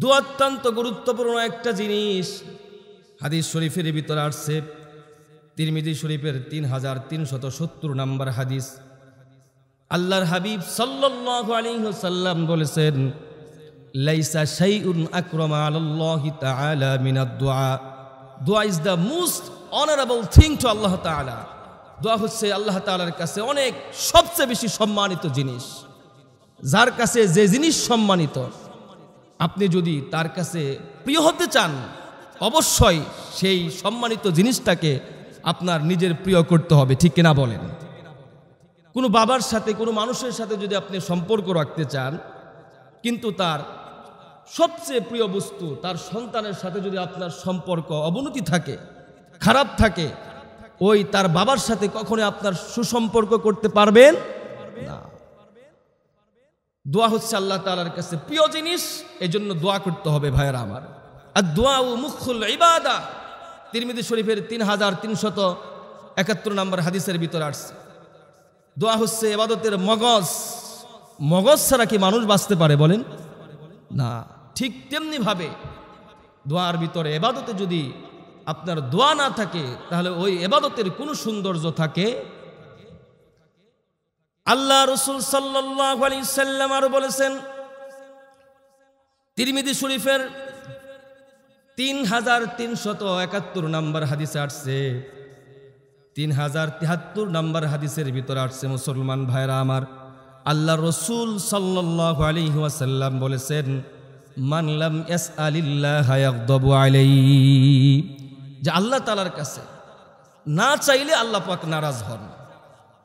দোয়া অত্যন্ত গুরুত্বপূর্ণ একটা জিনিস হাদিস শরীফের ভিতরে আসছে তিরমিজি শরীফের তিন হাজার তিনশত সত্তর নাম্বার হাদিস আল্লাহর হাবিব সাল্লাহ আলিহসাল্লাম বলেছেন লাইসা শাইউন আক্রমা আল্লাহ তাআলা মিনাদ দোয়া দোয়া is the most honourable thing to Allah তাআলা দোয়া হচ্ছে আল্লাহ তাআলার কাছে অনেক সবচেয়ে বেশি সম্মানিত জিনিস যার কাছে যে জিনিস সম্মানিত আপনি যদি তার কাছে প্রিয় হতে চান অবশ্যই সেই সম্মানিত জিনিসটাকে আপনার নিজের প্রিয় করতে হবে ঠিক কিনা বলেন কোনো বাবার সাথে কোনো মানুষের সাথে যদি আপনি সম্পর্ক রাখতে চান কিন্তু তার সবচেয়ে প্রিয় বস্তু তার সন্তানের সাথে যদি আপনার সম্পর্ক অবনতি থাকে খারাপ থাকে ওই তার বাবার সাথে কখনো আপনার সুসম্পর্ক করতে পারবেন না দোয়া হচ্ছে আল্লাহ তালার কাছে প্রিয় জিনিস এই জন্য দোয়া করতে হবে ভাইয়ের আমার আর দোয়া ও মুখুল ইবাদা তিরমিদি শরীফের তিন হাজার তিনশত একাত্তর নম্বর হাদিসের ভিতরে আসছে দোয়া হচ্ছে এবাদতের মগজ মগজ ছাড়া কি মানুষ বাঁচতে পারে বলেন না ঠিক তেমনিভাবে দোয়ার ভিতরে এবাদতে যদি আপনার দোয়া না থাকে তাহলে ওই এবাদতের কোনো সৌন্দর্য থাকে আল্লাহ রসুল সাল্লাহ সাল্লাম আরো বলেছেন তিরমিদি শরীফের তিন হাজার তিনশত একাত্তর নাম্বার হাদিসে আসছে তিন হাজার তিয়াত্তর নাম্বার হাদিসের ভিতরে আসছে মুসলমান ভাইরা আমার আল্লাহ রসুল সাল্লাসাল্লাম বলেছেন মানলাম এস আলিল্লাহ যে আল্লাহ তালার কাছে না চাইলে আল্লাহ পাক নারাজ হন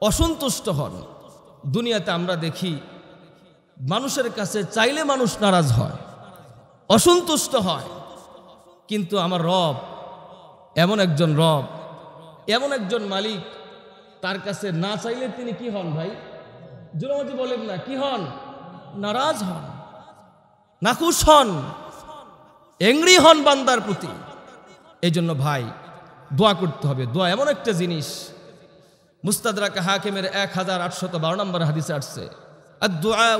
অসন্তুষ্ট হন দুনিয়াতে আমরা দেখি মানুষের কাছে চাইলে মানুষ নারাজ হয় অসন্তুষ্ট হয় কিন্তু আমার রব এমন একজন রব এমন একজন মালিক তার কাছে না চাইলে তিনি কি হন ভাই জুলমতি বলেন না কি হন নারাজ হন নাকুশ হন এংরি হন বান্দার প্রতি এই জন্য ভাই দোয়া করতে হবে দোয়া এমন একটা জিনিস মুস্তাদরা হাকিমের এক হাজার আটশত বারো নম্বর হাদিসে আসছে আর দোয়া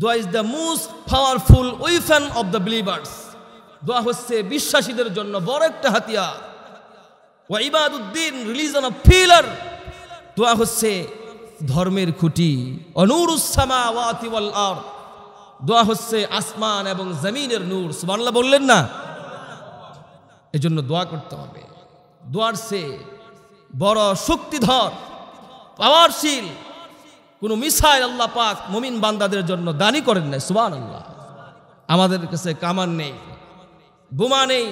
দোয়া is the most powerful the believers দোয়া হচ্ছে বিশ্বাসীদের জন্য বড় একটা হাতিয়ার দোয়া হচ্ছে ধর্মের খুঁটি ওয়াল আর দোয়া হচ্ছে আসমান এবং জমিনের নূর সুবানলা বললেন না এজন্য দোয়া করতে হবে দোয়ার সে বড় শক্তিধর পাওয়ারশীল কোনো মিসাইল আল্লাহ পাক মুমিন বান্দাদের জন্য দানি করেন নাই সুবান আল্লাহ আমাদের কাছে কামান নেই বোমা নেই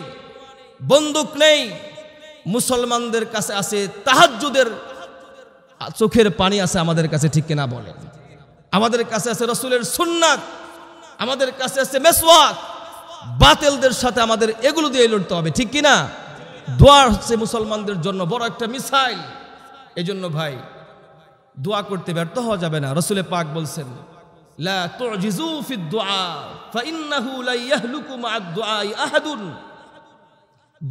বন্দুক নেই মুসলমানদের কাছে আছে তাহাজুদের চোখের পানি আছে আমাদের কাছে ঠিক কিনা বলেন আমাদের কাছে আছে রসুলের সুন্নাক আমাদের কাছে আছে মেসওয়াক বাতেলদের সাথে আমাদের এগুলো দিয়ে লড়তে হবে ঠিক কিনা দোয়া হচ্ছে মুসলমানদের জন্য বড় একটা মিসাইল এই জন্য ভাই দোয়া করতে ব্যর্থ হওয়া যাবে না রসুলে পাক বলছেন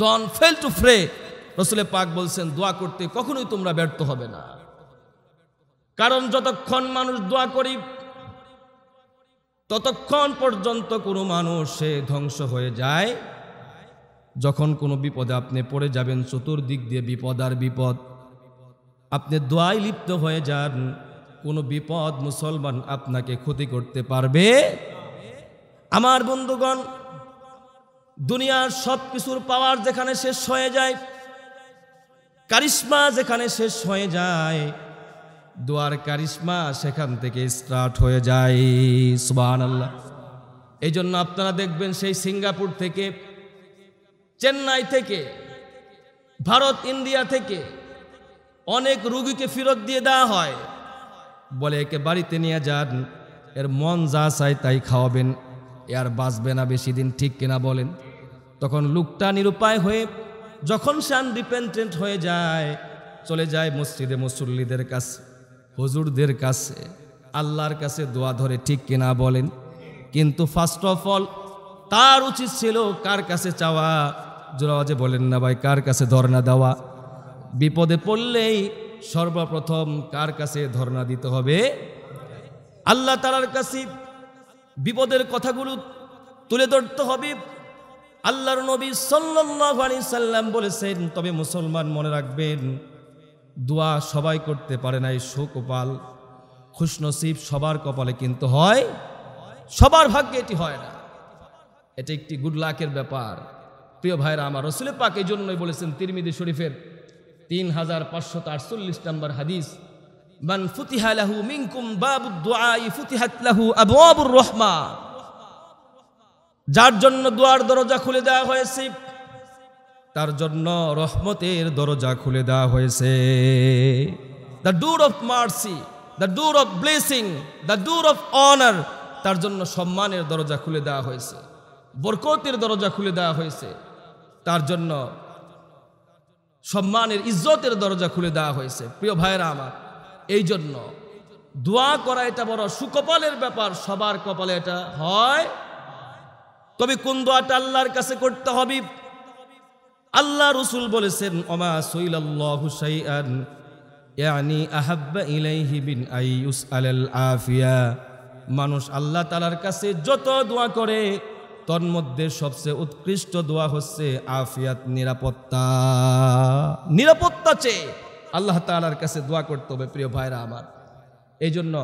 ডন ফেল টু ফ্রে রসুলে পাক বলছেন দোয়া করতে কখনোই তোমরা ব্যর্থ হবে না কারণ যতক্ষণ মানুষ দোয়া করি ততক্ষণ পর্যন্ত কোনো মানুষ সে ধ্বংস হয়ে যায় যখন কোনো বিপদে আপনি পড়ে যাবেন চতুর্দিক দিয়ে বিপদ আর বিপদ আপনি দোয়ায় লিপ্ত হয়ে যান কোনো বিপদ মুসলমান আপনাকে ক্ষতি করতে পারবে আমার বন্ধুগণ দুনিয়ার সব কিছুর পাওয়ার যেখানে শেষ হয়ে যায় কারিশ্মা যেখানে শেষ হয়ে যায় দোয়ার কারিশ্মা সেখান থেকে স্টার্ট হয়ে যায় সুবাহ আল্লাহ এই জন্য আপনারা দেখবেন সেই সিঙ্গাপুর থেকে চেন্নাই থেকে ভারত ইন্ডিয়া থেকে অনেক রুগীকে ফেরত দিয়ে দেওয়া হয় বলে একে বাড়িতে নিয়ে যান এর মন যা চায় তাই খাওয়াবেন এ আর বাঁচবে না বেশি দিন ঠিক কিনা বলেন তখন লোকটা নিরুপায় হয়ে যখন সে আনডিপেন্ডেন্ট হয়ে যায় চলে যায় মসজিদে মুসল্লিদের কাছে হুজুরদের কাছে আল্লাহর কাছে দোয়া ধরে ঠিক কিনা বলেন কিন্তু ফার্স্ট অফ অল তার উচিত ছিল কার কাছে চাওয়া জোরাওয়াজে বলেন না ভাই কার কাছে ধর্ণা দেওয়া বিপদে পড়লেই সর্বপ্রথম কার কাছে ধর্ণা দিতে হবে আল্লাহ তালার কাছে বিপদের কথাগুলো তুলে ধরতে হবে আল্লাহর নবী সাল্লি সাল্লাম বলেছেন তবে মুসলমান মনে রাখবেন দোয়া সবাই করতে পারে না এই সুকপাল খুশনসিব সবার কপালে কিন্তু হয় সবার ভাগ্যে এটি হয় না এটা একটি গুড লাকের ব্যাপার প্রিয় ভাইরা আমার রসুলে পাক এই জন্যই বলেছেন তিরমিদি শরীফের তিন হাজার পাঁচশত আটচল্লিশ নম্বর হাদিস মান ফুতিহালাহু মিনকুম বাবুদ্দোয়াই ফুতিহাতলাহু আবুর রহমা যার জন্য দুয়ার দরজা খুলে দেওয়া হয়েছে তার জন্য রহমতের দরজা খুলে দেওয়া হয়েছে the door of mercy the door of blessing the door of honour তার জন্য সম্মানের দরজা খুলে দেওয়া হয়েছে বরকতের দরজা খুলে দেওয়া হয়েছে তার জন্য সম্মানের ইজ্জতের দরজা খুলে দেওয়া হয়েছে প্রিয় ভাইয়েরা আমার এই জন্য দোয়া করা এটা বড় সুকপালের ব্যাপার সবার কপালে এটা হয় তবে কোন দোয়াটা আল্লাহর কাছে করতে হবে আল্লাহ রসুল বলেছেন অমা সৈল্লাহ আফিয়া মানুষ আল্লাহ তালার কাছে যত দোয়া করে তন্মধ্যে সবচেয়ে উৎকৃষ্ট দোয়া হচ্ছে আফিয়াত নিরাপত্তা নিরাপত্তা চেয়ে আল্লাহ তালার কাছে দোয়া করতে হবে প্রিয় ভাইরা আমার এই জন্য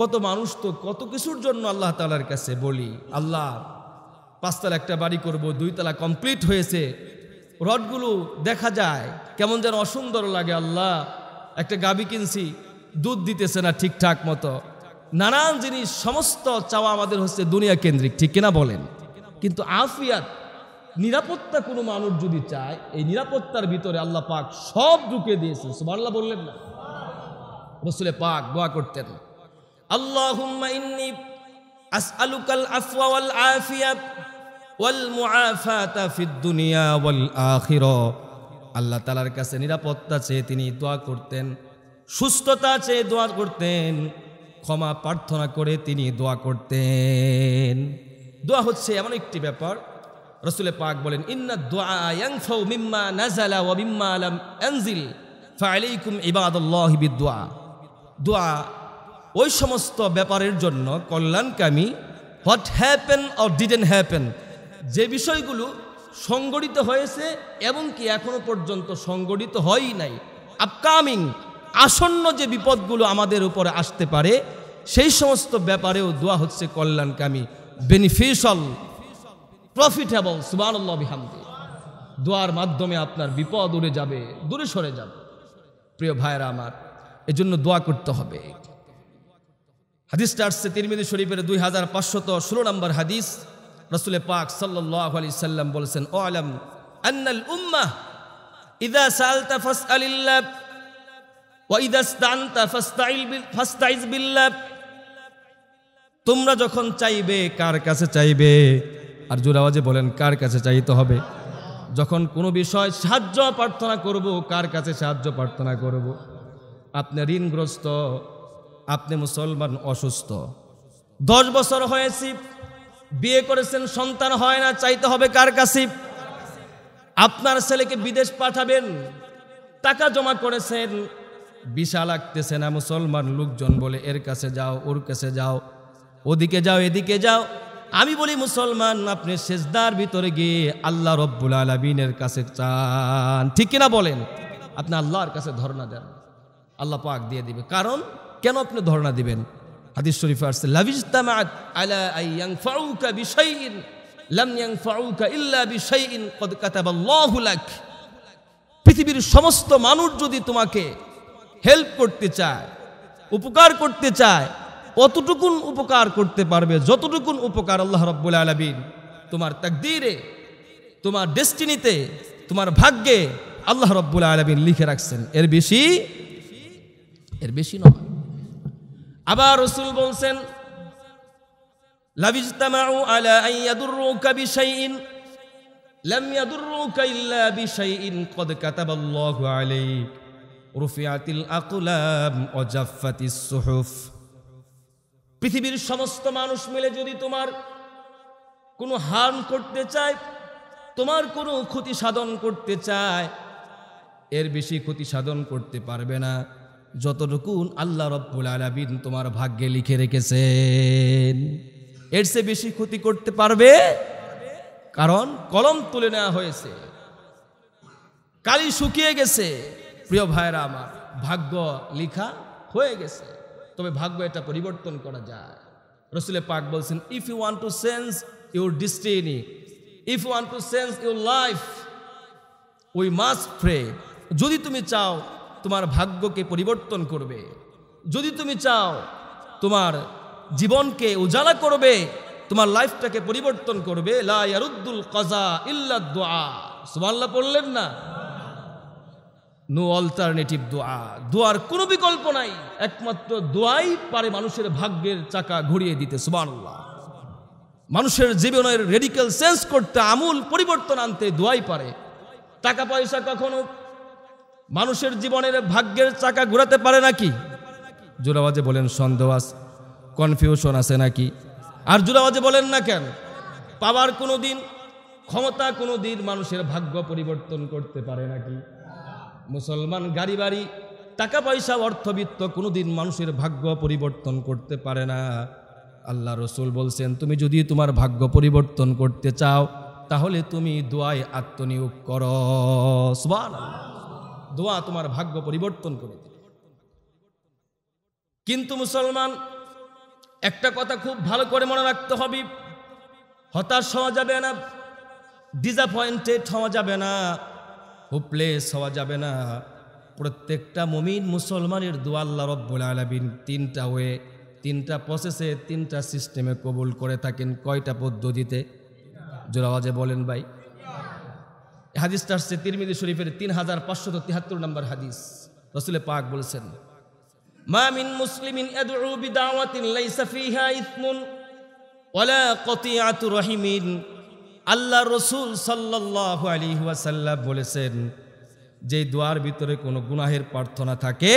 কত মানুষ তো কত কিছুর জন্য আল্লাহ তালার কাছে বলি আল্লাহ পাঁচতলা একটা বাড়ি করব দুইতলা কমপ্লিট হয়েছে রডগুলো দেখা যায় কেমন যেন অসুন্দর লাগে আল্লাহ একটা গাবি কিনছি দুধ দিতেছে না ঠিকঠাক মতো নানান জিনিস সমস্ত চাওয়া আমাদের হচ্ছে দুনিয়া কেন্দ্রিক ঠিক কিনা বলেন কিন্তু আফিয়াত নিরাপত্তা কোনো মানুষ যদি চায় এই নিরাপত্তার ভিতরে আল্লাহ পাক সব ঢুকে দিয়েছেন সুবহানাল্লাহ বললেন না রসুলে পাক দোয়া করতেন আল্লাহ ইন্নী আসআলুকাল আফওয়া ওয়াল আফিয়াত ওয়াল মুআফাতা ফিদ দুনিয়া ওয়াল আখিরা আল্লাহ তালার কাছে নিরাপত্তা চেয়ে তিনি দোয়া করতেন সুস্থতা চেয়ে দোয়া করতেন ক্ষমা প্রার্থনা করে তিনি দোয়া করতেন দোয়া হচ্ছে এমন একটি ব্যাপার রসুলে পাক বলেন ইন্না দোয়া মিম্মা নাজালা ও আলম এনজিল ফাইলাইকুম ইবাদুল্লাহ বিদোয়া দোয়া ওই সমস্ত ব্যাপারের জন্য কল্যাণকামী what happen or didn't happen যে বিষয়গুলো সংগঠিত হয়েছে এবং কি এখনো পর্যন্ত সংগঠিত হয়ই নাই আপকামিং আসন্ন যে বিপদগুলো আমাদের উপরে আসতে পারে সেই সমস্ত ব্যাপারেও দোয়া হচ্ছে কল্যাণকামী বেনিফিশিয়াল প্রফিটেবল সুবাহ বিহামদি দোয়ার মাধ্যমে আপনার বিপদ উড়ে যাবে দূরে সরে যাবে প্রিয় ভাইরা আমার এজন্য দোয়া করতে হবে হাদিসটা আসছে তিরমিদি শরীফের দুই হাজার পাঁচশত ষোলো নম্বর হাদিস রসুলে পাক সাল্লাহ আলি সাল্লাম বলেছেন ও আলম আন্নাল উম্মাহ ইদা সালতা ফাস আলিল্লাহ ওয়াইদা স্তান্তা ফাস্তাইল ফাস্তাইজ বিল্লাহ তোমরা যখন চাইবে কার কাছে চাইবে আর জোরাওয়াজে বলেন কার কাছে চাইতে হবে যখন কোনো বিষয় সাহায্য প্রার্থনা করব কার কাছে সাহায্য প্রার্থনা করব। আপনি ঋণগ্রস্ত আপনি মুসলমান অসুস্থ দশ বছর হয়েছি বিয়ে করেছেন সন্তান হয় না চাইতে হবে কার কাছে আপনার ছেলেকে বিদেশ পাঠাবেন টাকা জমা করেছেন বিশা লাগতেছে না মুসলমান লোকজন বলে এর কাছে যাও ওর কাছে যাও ওদিকে যাও এদিকে যাও আমি বলি মুসলমান আপনি সেজদার ভিতরে গিয়ে আল্লাহ রব্বুল আলমিনের কাছে চান ঠিক কিনা বলেন আপনি আল্লাহর কাছে ধর্ণা দেন আল্লাহ পাক দিয়ে দিবে কারণ কেন আপনি ধর্ণা দিবেন হাদিস শরীফে আসছে লাভিজতামাত আলা আইয়াং ফাউকা বিষয়ইন লাম ইয়াং ফাউকা ইল্লা বিষয়ইন কদ কাতাবাল্লাহু লাক পৃথিবীর সমস্ত মানুষ যদি তোমাকে হেল্প করতে চায় উপকার করতে চায় অতটুকুন উপকার করতে পারবে যতটুকুন উপকার আল্লাহ রব্বুল আলমিন তোমার তাকদিরে তোমার ডেস্টিনিতে তোমার ভাগ্যে আল্লাহ রব্বুল আলমিন লিখে রাখছেন এর বেশি এর বেশি নয় আবার রসুল বলছেন আলাইক পৃথিবীর সমস্ত মানুষ মিলে যদি তোমার কোনো হার্ম করতে চায় তোমার কোনো ক্ষতি সাধন করতে চায় এর বেশি ক্ষতি সাধন করতে পারবে না যতটুকুন আল্লাহ রব্বুল আলাবিন তোমার ভাগ্যে লিখে রেখেছেন এর সে বেশি ক্ষতি করতে পারবে কারণ কলম তুলে নেওয়া হয়েছে কালি শুকিয়ে গেছে প্রিয় ভাইরা আমার ভাগ্য লিখা হয়ে গেছে তবে ভাগ্য এটা পরিবর্তন করা যায় রসুলে পাক বলছেন if you want to sense your destiny if you want to sense your life we must pray যদি তুমি চাও তোমার ভাগ্যকে পরিবর্তন করবে যদি তুমি চাও তোমার জীবনকে উজালা করবে তোমার লাইফটাকে পরিবর্তন করবে লায়ারুদ্দুল কজা ইল্লা দোয়া সুমাল্লা পড়লেন না নো অল্টারনেটিভ দোয়া দোয়ার কোনো বিকল্প নাই একমাত্র দোয়াই পারে মানুষের ভাগ্যের চাকা ঘুরিয়ে দিতে সুবানুল্লাহ মানুষের জীবনের রেডিক্যাল চেঞ্জ করতে আমূল পরিবর্তন আনতে দোয়াই পারে টাকা পয়সা কখনো মানুষের জীবনের ভাগ্যের চাকা ঘুরাতে পারে নাকি জোরাবাজে বলেন সন্দেহ কনফিউশন আছে নাকি আর জোরাবাজে বলেন না কেন পাওয়ার কোনো দিন ক্ষমতা কোনো দিন মানুষের ভাগ্য পরিবর্তন করতে পারে নাকি মুসলমান গাড়ি বাড়ি টাকা পয়সা অর্থবিত্ত কোনোদিন মানুষের ভাগ্য পরিবর্তন করতে পারে না আল্লাহ রসুল বলছেন তুমি যদি তোমার ভাগ্য পরিবর্তন করতে চাও তাহলে তুমি দোয়ায় আত্মনিয়োগ কর দোয়া তোমার ভাগ্য পরিবর্তন করে কিন্তু মুসলমান একটা কথা খুব ভালো করে মনে রাখতে হবে হতাশ হওয়া যাবে না ডিজাপয়েন্টেড হওয়া যাবে না হুপলেস হওয়া যাবে না প্রত্যেকটা মমিন মুসলমানের দোয়াল্লা রব্বুল আলমিন তিনটা ওয়ে তিনটা প্রসেসে তিনটা সিস্টেমে কবুল করে থাকেন কয়টা পদ্ধতিতে জোরাওয়াজে বলেন ভাই হাদিসটা আসছে তিরমিদি শরীফের তিন হাজার পাঁচশত তিয়াত্তর নম্বর হাদিস রসুলে পাক বলছেন মা মিন মুসলিমিন আদউ বিদাওয়াতিন লাইসা ফিহা ইসমুন ওয়ালা কতিআতু রহিমিন আল্লাহ রসুল সাল্লাহ আলী হুয়াসাল্লাহ বলেছেন যে দোয়ার ভিতরে কোনো গুনাহের প্রার্থনা থাকে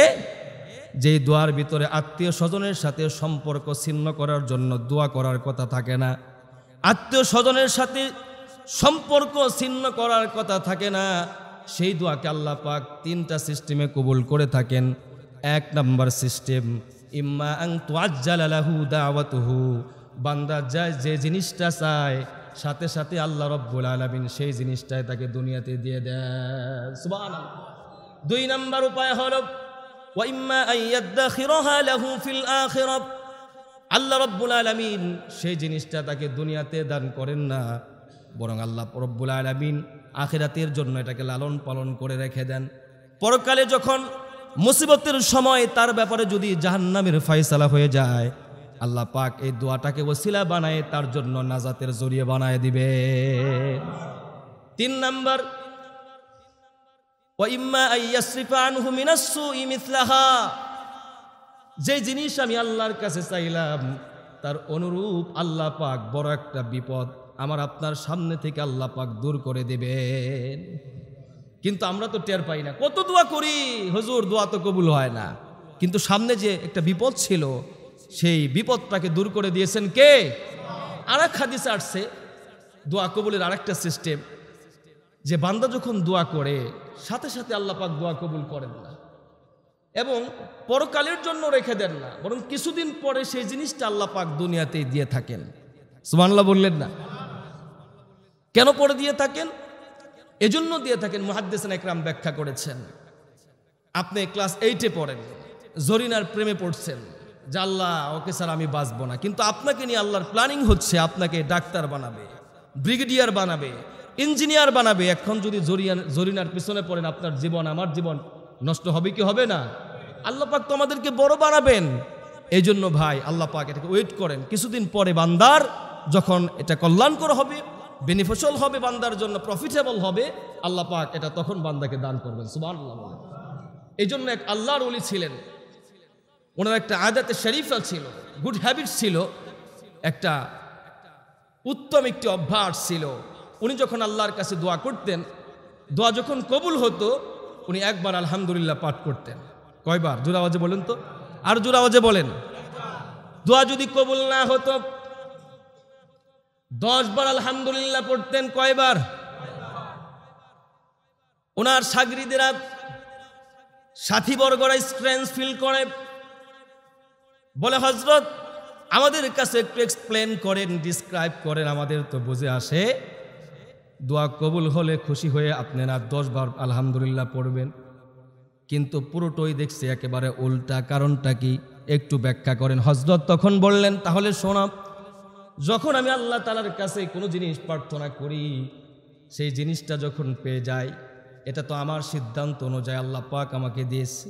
যেই দোয়ার ভিতরে আত্মীয় স্বজনের সাথে সম্পর্ক ছিন্ন করার জন্য দোয়া করার কথা থাকে না আত্মীয় স্বজনের সাথে সম্পর্ক ছিন্ন করার কথা থাকে না সেই দোয়াকে আল্লাহ পাক তিনটা সিস্টেমে কবুল করে থাকেন এক নম্বর সিস্টেম ইম্মা আং তোয়াজ্জালাহু হু বান্দা যায় যে জিনিসটা চায় সাথে সাথে আল্লাহ রব্বুল আলমিন সেই জিনিসটাই তাকে দুনিয়াতে দিয়ে দেয় দুই নাম্বার উপায় হল আল্লাহ রব্বুল আলমিন সেই জিনিসটা তাকে দুনিয়াতে দান করেন না বরং আল্লাহ রব্বুল আলমিন আখেরাতের জন্য এটাকে লালন পালন করে রেখে দেন পরকালে যখন মুসিবতের সময় তার ব্যাপারে যদি জাহান্নামের ফাইসালা হয়ে যায় আল্লাহ পাক এই দোয়াটাকে ওসিলা বানায় তার জন্য নাজাতের জড়িয়ে বানায় দিবে তিন নম্বর যে জিনিস আমি আল্লাহর কাছে চাইলাম তার অনুরূপ আল্লাহ পাক বড় একটা বিপদ আমার আপনার সামনে থেকে আল্লাহ পাক দূর করে দেবেন কিন্তু আমরা তো টের পাই না কত দোয়া করি হজুর দোয়া তো কবুল হয় না কিন্তু সামনে যে একটা বিপদ ছিল সেই বিপদটাকে দূর করে দিয়েছেন কে আর এক হাদিসে আসছে দোয়া কবুলের আরেকটা সিস্টেম যে বান্দা যখন দোয়া করে সাথে সাথে আল্লাপাক দোয়া কবুল করেন না এবং পরকালের জন্য রেখে দেন না বরং কিছুদিন পরে সেই জিনিসটা আল্লাপাক দুনিয়াতেই দিয়ে থাকেন সুমানলা বললেন না কেন পরে দিয়ে থাকেন এজন্য দিয়ে থাকেন মহাদ্দেসান একরাম ব্যাখ্যা করেছেন আপনি ক্লাস এইটে পড়েন জরিনার প্রেমে পড়ছেন যে আল্লাহ ওকে স্যার আমি বাঁচবো না কিন্তু আপনাকে নিয়ে আল্লাহর প্ল্যানিং হচ্ছে আপনাকে ডাক্তার বানাবে ব্রিগেডিয়ার বানাবে ইঞ্জিনিয়ার বানাবে এখন যদি জরিনার পিছনে পড়েন আপনার জীবন আমার জীবন নষ্ট হবে কি হবে না আল্লাহ পাক তো আমাদেরকে বড় বানাবেন এই জন্য ভাই আল্লাহ পাক এটাকে ওয়েট করেন কিছুদিন পরে বান্দার যখন এটা কল্যাণকর হবে বেনিফিশিয়াল হবে বান্দার জন্য প্রফিটেবল হবে আল্লাহ পাক এটা তখন বান্দাকে দান করবেন সুবহানাল্লাহ এই জন্য এক আল্লাহর ওলি ছিলেন ওনার একটা আদাতে শরীফা ছিল গুড হ্যাবিট ছিল একটা উত্তম একটি অভ্যাস ছিল উনি যখন আল্লাহর কাছে দোয়া করতেন দোয়া যখন কবুল হতো উনি একবার আলহামদুলিল্লাহ পাঠ করতেন কয়বার জোরাওয়াজে বলেন তো আর জোরাওয়াজে বলেন দোয়া যদি কবুল না হতো দশবার আলহামদুলিল্লাহ পড়তেন কয়বার ওনার সাগরিদেরা সাথীবর্গরা স্ট্রেন্স ফিল করে বলে হজরত আমাদের কাছে একটু এক্সপ্লেন করেন ডিসক্রাইব করেন আমাদের তো বুঝে আসে দোয়া কবুল হলে খুশি হয়ে আপনারা দশবার আলহামদুলিল্লাহ পড়বেন কিন্তু পুরোটাই দেখছি একেবারে উল্টা কারণটা কি একটু ব্যাখ্যা করেন হজরত তখন বললেন তাহলে শোনা যখন আমি আল্লাহ তালার কাছে কোনো জিনিস প্রার্থনা করি সেই জিনিসটা যখন পেয়ে যাই এটা তো আমার সিদ্ধান্ত অনুযায়ী আল্লাহ পাক আমাকে দিয়েছে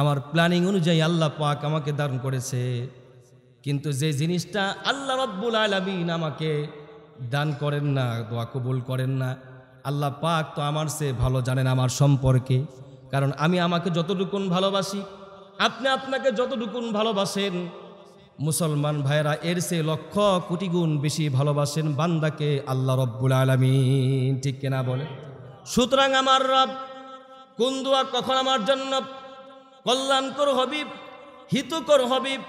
আমার প্ল্যানিং অনুযায়ী আল্লাহ পাক আমাকে দান করেছে কিন্তু যে জিনিসটা আল্লাহ রব্বুল আলমিন আমাকে দান করেন না দোয়া কবুল করেন না আল্লাহ পাক তো আমার সে ভালো জানেন আমার সম্পর্কে কারণ আমি আমাকে যতটুকুন ভালোবাসি আপনি আপনাকে যতটুকুন ভালোবাসেন মুসলমান ভাইরা এর সে লক্ষ কোটি গুণ বেশি ভালোবাসেন বান্দাকে আল্লাহ রব্বুল আলমিন ঠিক কেনা বলে সুতরাং আমার রব কোন দোয়া কখন আমার জন্য কল্যাণকর হবিব হিতকর হবিব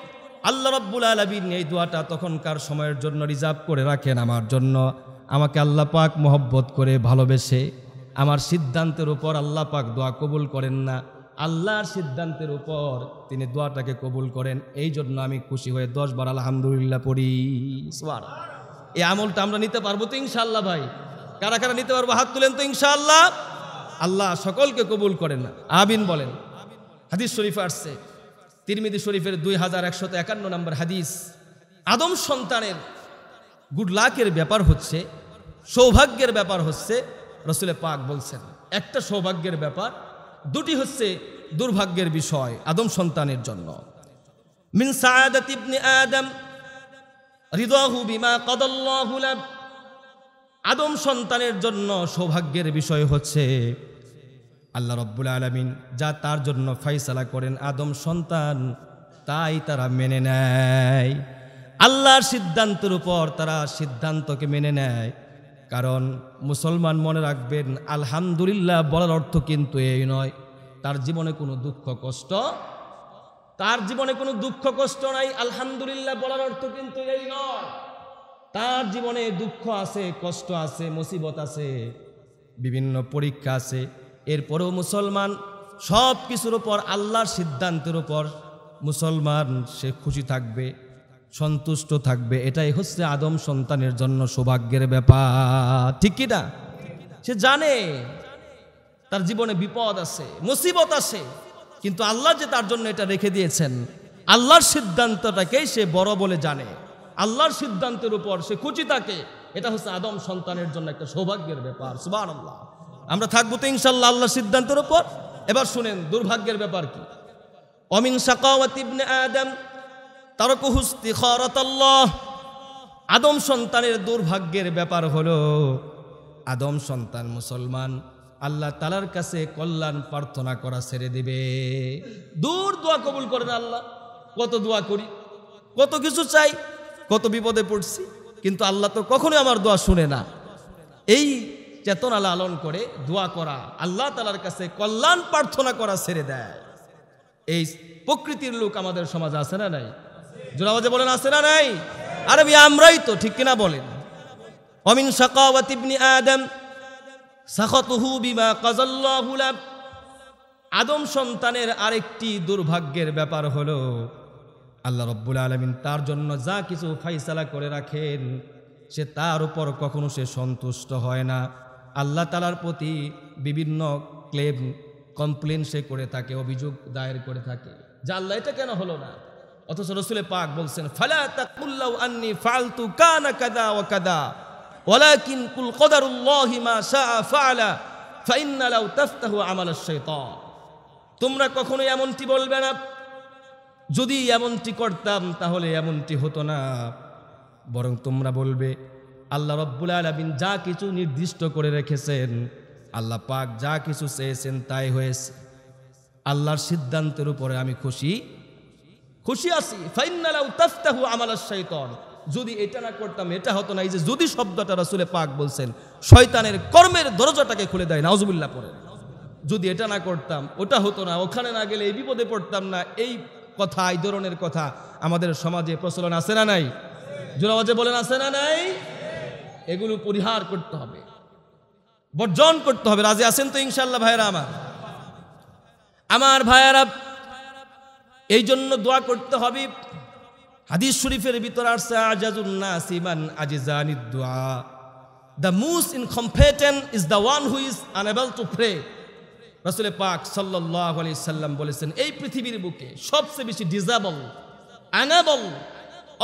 আল্লাহ রব্বুল আলমিন এই দোয়াটা তখনকার সময়ের জন্য রিজার্ভ করে রাখেন আমার জন্য আমাকে আল্লাহ পাক মহব্বত করে ভালোবেসে আমার সিদ্ধান্তের উপর আল্লাহ পাক দোয়া কবুল করেন না আল্লাহর সিদ্ধান্তের উপর তিনি দোয়াটাকে কবুল করেন এই জন্য আমি খুশি হয়ে দশ বার আলহামদুলিল্লাহ পড়ি এই আমলটা আমরা নিতে পারবো তো ইনশাল্লাহ ভাই কারা কারা নিতে পারবো হাত তুলেন তো ইনশাআল্লাহ আল্লাহ সকলকে কবুল করেন আবিন বলেন হাদিস শরীফ আসছে তিরমিদি শরীফের দুই হাজার একশত একান্ন নম্বর হাদিস আদম সন্তানের গুড লাকের ব্যাপার হচ্ছে সৌভাগ্যের ব্যাপার হচ্ছে রসুলে পাক বলছেন একটা সৌভাগ্যের ব্যাপার দুটি হচ্ছে দুর্ভাগ্যের বিষয় আদম সন্তানের জন্য বিমা আদম সন্তানের জন্য সৌভাগ্যের বিষয় হচ্ছে আল্লাহ রব্বুল আলমিন যা তার জন্য ফাইসালা করেন আদম সন্তান তাই তারা মেনে নেয় আল্লাহর সিদ্ধান্তের উপর তারা সিদ্ধান্তকে মেনে নেয় কারণ মুসলমান মনে রাখবেন আলহামদুলিল্লাহ বলার অর্থ কিন্তু এই নয় তার জীবনে কোনো দুঃখ কষ্ট তার জীবনে কোনো দুঃখ কষ্ট নাই আলহামদুলিল্লাহ বলার অর্থ কিন্তু এই নয় তার জীবনে দুঃখ আছে কষ্ট আছে মুসিবত আছে বিভিন্ন পরীক্ষা আছে এরপরেও মুসলমান সব কিছুর উপর আল্লাহর সিদ্ধান্তের উপর মুসলমান সে খুশি থাকবে সন্তুষ্ট থাকবে এটাই হচ্ছে আদম সন্তানের জন্য সৌভাগ্যের ব্যাপার ঠিক কি না সে জানে তার জীবনে বিপদ আছে মুসিবত আছে কিন্তু আল্লাহ যে তার জন্য এটা রেখে দিয়েছেন আল্লাহর সিদ্ধান্তটাকেই সে বড় বলে জানে আল্লাহর সিদ্ধান্তের উপর সে খুশি থাকে এটা হচ্ছে আদম সন্তানের জন্য একটা সৌভাগ্যের ব্যাপার সুবাহ আল্লাহ আমরা থাকবো তো ইনশাল্লাহ আল্লাহ সিদ্ধান্তের ওপর এবার শুনেন দুর্ভাগ্যের ব্যাপার কি অমিন সাকাওয়াত আদম তারকুহুস্তি খরতাল্লাহ আদম সন্তানের দুর্ভাগ্যের ব্যাপার হলো আদম সন্তান মুসলমান আল্লাহ তালার কাছে কল্যাণ প্রার্থনা করা ছেড়ে দেবে দূর দোয়া কবুল করে না আল্লাহ কত দোয়া করি কত কিছু চাই কত বিপদে পড়ছি কিন্তু আল্লাহ তো কখনোই আমার দোয়া শুনে না এই চেতনা লালন করে দোয়া করা আল্লাহ তালার কাছে কল্যাণ প্রার্থনা করা ছেড়ে দেয় এই প্রকৃতির লোক আমাদের সমাজ আছে না নাই জোরাবাজে বলেন আছে না নাই আরে আমরাই তো ঠিক কিনা বলেন অমিন সাকাওয়াতিবনি আদম সাখতুহু বিমা কাজাল্লাহু লাহ আদম সন্তানের আরেকটি দুর্ভাগ্যের ব্যাপার হলো আল্লাহ রব্বুল আলমিন তার জন্য যা কিছু ফাইসালা করে রাখেন সে তার উপর কখনো সে সন্তুষ্ট হয় না আল্লাহ তালার প্রতি বিভিন্ন ক্লেম কমপ্লেন সে করে থাকে অভিযোগ দায়ের করে থাকে যে আল্লাহ এটা কেন হলো না অথচ রসুলে পাক বলছেন ফালা তাকুল্লাউ আন্নি ফালতু কানা কাদা ও কাদা ওয়ালাকিন কুল কদারুল্লাহি মা শাআ ফাআলা ফাইন্না লাউ তাফতাহু আমালাশ শাইতান তোমরা কখনো এমনটি বলবে না যদি এমনটি করতাম তাহলে এমনটি হতো না বরং তোমরা বলবে আল্লাহ রব্বুল আলমিন যা কিছু নির্দিষ্ট করে রেখেছেন আল্লাহ পাক যা কিছু চেয়েছেন তাই হয়েছে আল্লাহর সিদ্ধান্তের উপরে আমি খুশি খুশি আছি ফাইনালাহু আমাল শৈতন যদি এটা না করতাম এটা হতো না এই যে যদি শব্দটা রাসুলে পাক বলছেন শয়তানের কর্মের দরজাটাকে খুলে দেয় নাউজুবুল্লাহ পরে যদি এটা না করতাম ওটা হতো না ওখানে না গেলে এই বিপদে পড়তাম না এই কথা এই ধরনের কথা আমাদের সমাজে প্রচলন আছে না নাই জোরাবাজে বলেন আছে না নাই এগুলো পরিহার করতে হবে বর্জন করতে হবে রাজি আছেন তো ইনশাল্লাহ ভাইরা আমার আমার ভাইয়েরা এই জন্য দোয়া করতে হবে হাদিস শরীফের ভিতর আসছে আজাজুন নাসিমান আজিজানি দোয়া the most incompetent is the one who is unable to pray রাসুলে পাক সাল্লাহ আলি সাল্লাম বলেছেন এই পৃথিবীর বুকে সবচেয়ে বেশি ডিজাবল অ্যানাবল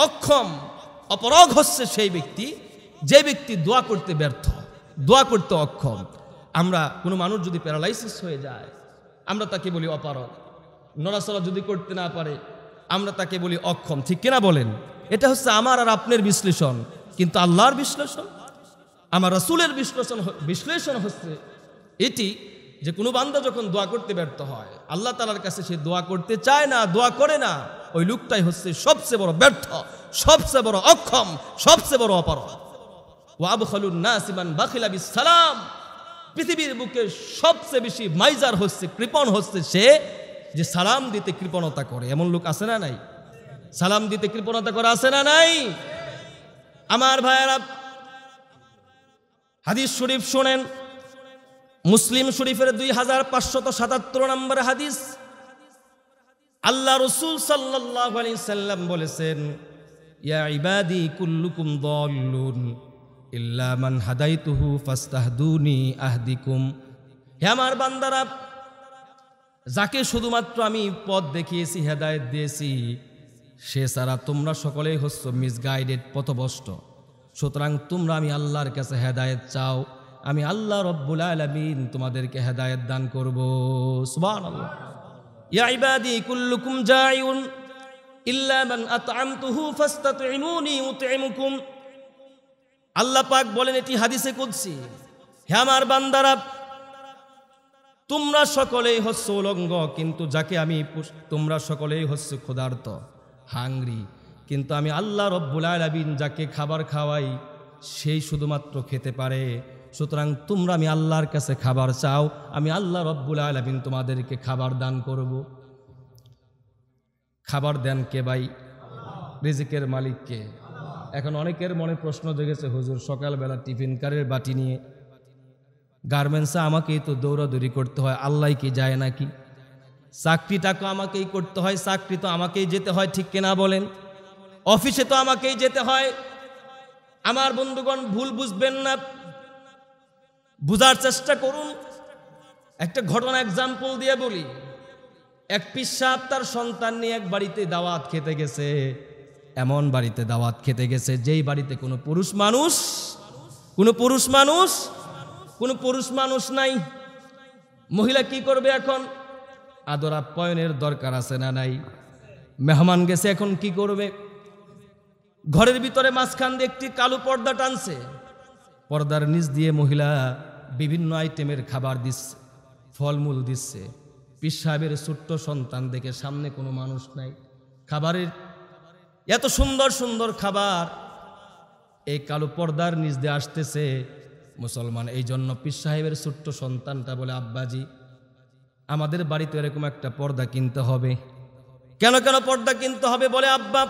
অক্ষম অপরগ হচ্ছে সেই ব্যক্তি যে ব্যক্তি দোয়া করতে ব্যর্থ দোয়া করতে অক্ষম আমরা কোনো মানুষ যদি প্যারালাইসিস হয়ে যায় আমরা তাকে বলি অপারক নড়াচড়া যদি করতে না পারে আমরা তাকে বলি অক্ষম ঠিক কিনা বলেন এটা হচ্ছে আমার আর আপনার বিশ্লেষণ কিন্তু আল্লাহর বিশ্লেষণ আমার রসুলের বিশ্লেষণ বিশ্লেষণ হচ্ছে এটি যে কোনো বান্দা যখন দোয়া করতে ব্যর্থ হয় আল্লাহ তালার কাছে সে দোয়া করতে চায় না দোয়া করে না ওই লোকটাই হচ্ছে সবচেয়ে বড় ব্যর্থ সবচেয়ে বড় অক্ষম সবচেয়ে বড় অপারক ওয়াবখালুন্নাসিমান বাখিলা সালাম পৃথিবীর বুকে সবচেয়ে বেশি মাইজার হচ্ছে কৃপণ হচ্ছে সে যে সালাম দিতে কৃপণতা করে এমন লোক আছে না নাই সালাম দিতে কৃপণতা করে আছে না নাই আমার ভাইয়েরা হাদিস শরীফ শোনেন মুসলিম শরীফের দুই হাজার পাঁচশত সাতাত্তর নম্বর হাদিস আল্লাহ রসুল সাল্লাহ আলি সাল্লাম বলেছেন ইয়া ইবাদি কুল্লুকুম দল্লুন ইল্লামান হাদাইতুহু ফাস্তাহদুনি আহদিকুম হে আমার বান্দারা যাকে শুধুমাত্র আমি পথ দেখিয়েছি হেদায়ত দিয়েছি সে ছাড়া তোমরা সকলেই হচ্ছ মিসগাইডেড পথভষ্ট সুতরাং তোমরা আমি আল্লাহর কাছে হেদায়ত চাও আমি আল্লাহ রব্বুল আলমিন তোমাদেরকে হেদায়ত দান করব সুবান ইয়াইবাদি কুল্লুকুম জায়ুন ইল্লা মান আতআমতুহু ফাস্তাতঈমুনি উতঈমুকুম আল্লাহ পাক বলেন এটি হাদিসে করছি হে আমার বান্দারা তোমরা সকলেই হচ্ছ উলঙ্গ কিন্তু যাকে আমি তোমরা সকলেই হচ্ছ ক্ষুধার্ত হাংরি কিন্তু আমি আল্লাহ রব্বুল আলামিন যাকে খাবার খাওয়াই সেই শুধুমাত্র খেতে পারে সুতরাং তোমরা আমি আল্লাহর কাছে খাবার চাও আমি আল্লাহ রব্বুল আলামিন তোমাদেরকে খাবার দান করব খাবার দেন কে ভাই রিজিকের মালিককে এখন অনেকের মনে প্রশ্ন জেগেছে হুজুর সকালবেলা টিফিন কারের বাটি নিয়ে গার্মেন্টসে আমাকেই তো দৌড়াদৌড়ি করতে হয় আল্লাহ কি যায় নাকি চাকরিটা তো আমাকেই করতে হয় চাকরি তো আমাকেই যেতে হয় ঠিক কেনা বলেন অফিসে তো আমাকেই যেতে হয় আমার বন্ধুগণ ভুল বুঝবেন না বুঝার চেষ্টা করুন একটা ঘটনা এক্সাম্পল দিয়ে বলি এক পিসাব তার সন্তান নিয়ে এক বাড়িতে দাওয়াত খেতে গেছে এমন বাড়িতে দাওয়াত খেতে গেছে যেই বাড়িতে কোনো পুরুষ মানুষ কোনো পুরুষ মানুষ কোনো পুরুষ মানুষ নাই মহিলা কি করবে এখন আদর আপ্যায়নের দরকার আছে না নাই মেহমান গেছে এখন কি করবে ঘরের ভিতরে মাঝখান দিয়ে একটি কালো পর্দা টানছে পর্দার নিচ দিয়ে মহিলা বিভিন্ন আইটেমের খাবার দিচ্ছে ফলমূল দিচ্ছে পিস সাহেবের ছোট্ট সন্তান দেখে সামনে কোনো মানুষ নাই খাবারের এত সুন্দর সুন্দর খাবার এই কালো পর্দার নিজ দিয়ে আসতেছে মুসলমান এই জন্য পীর সাহেবের ছোট্ট সন্তানটা বলে আব্বাজি আমাদের বাড়িতে এরকম একটা পর্দা কিনতে হবে কেন কেন পর্দা কিনতে হবে বলে আব্বা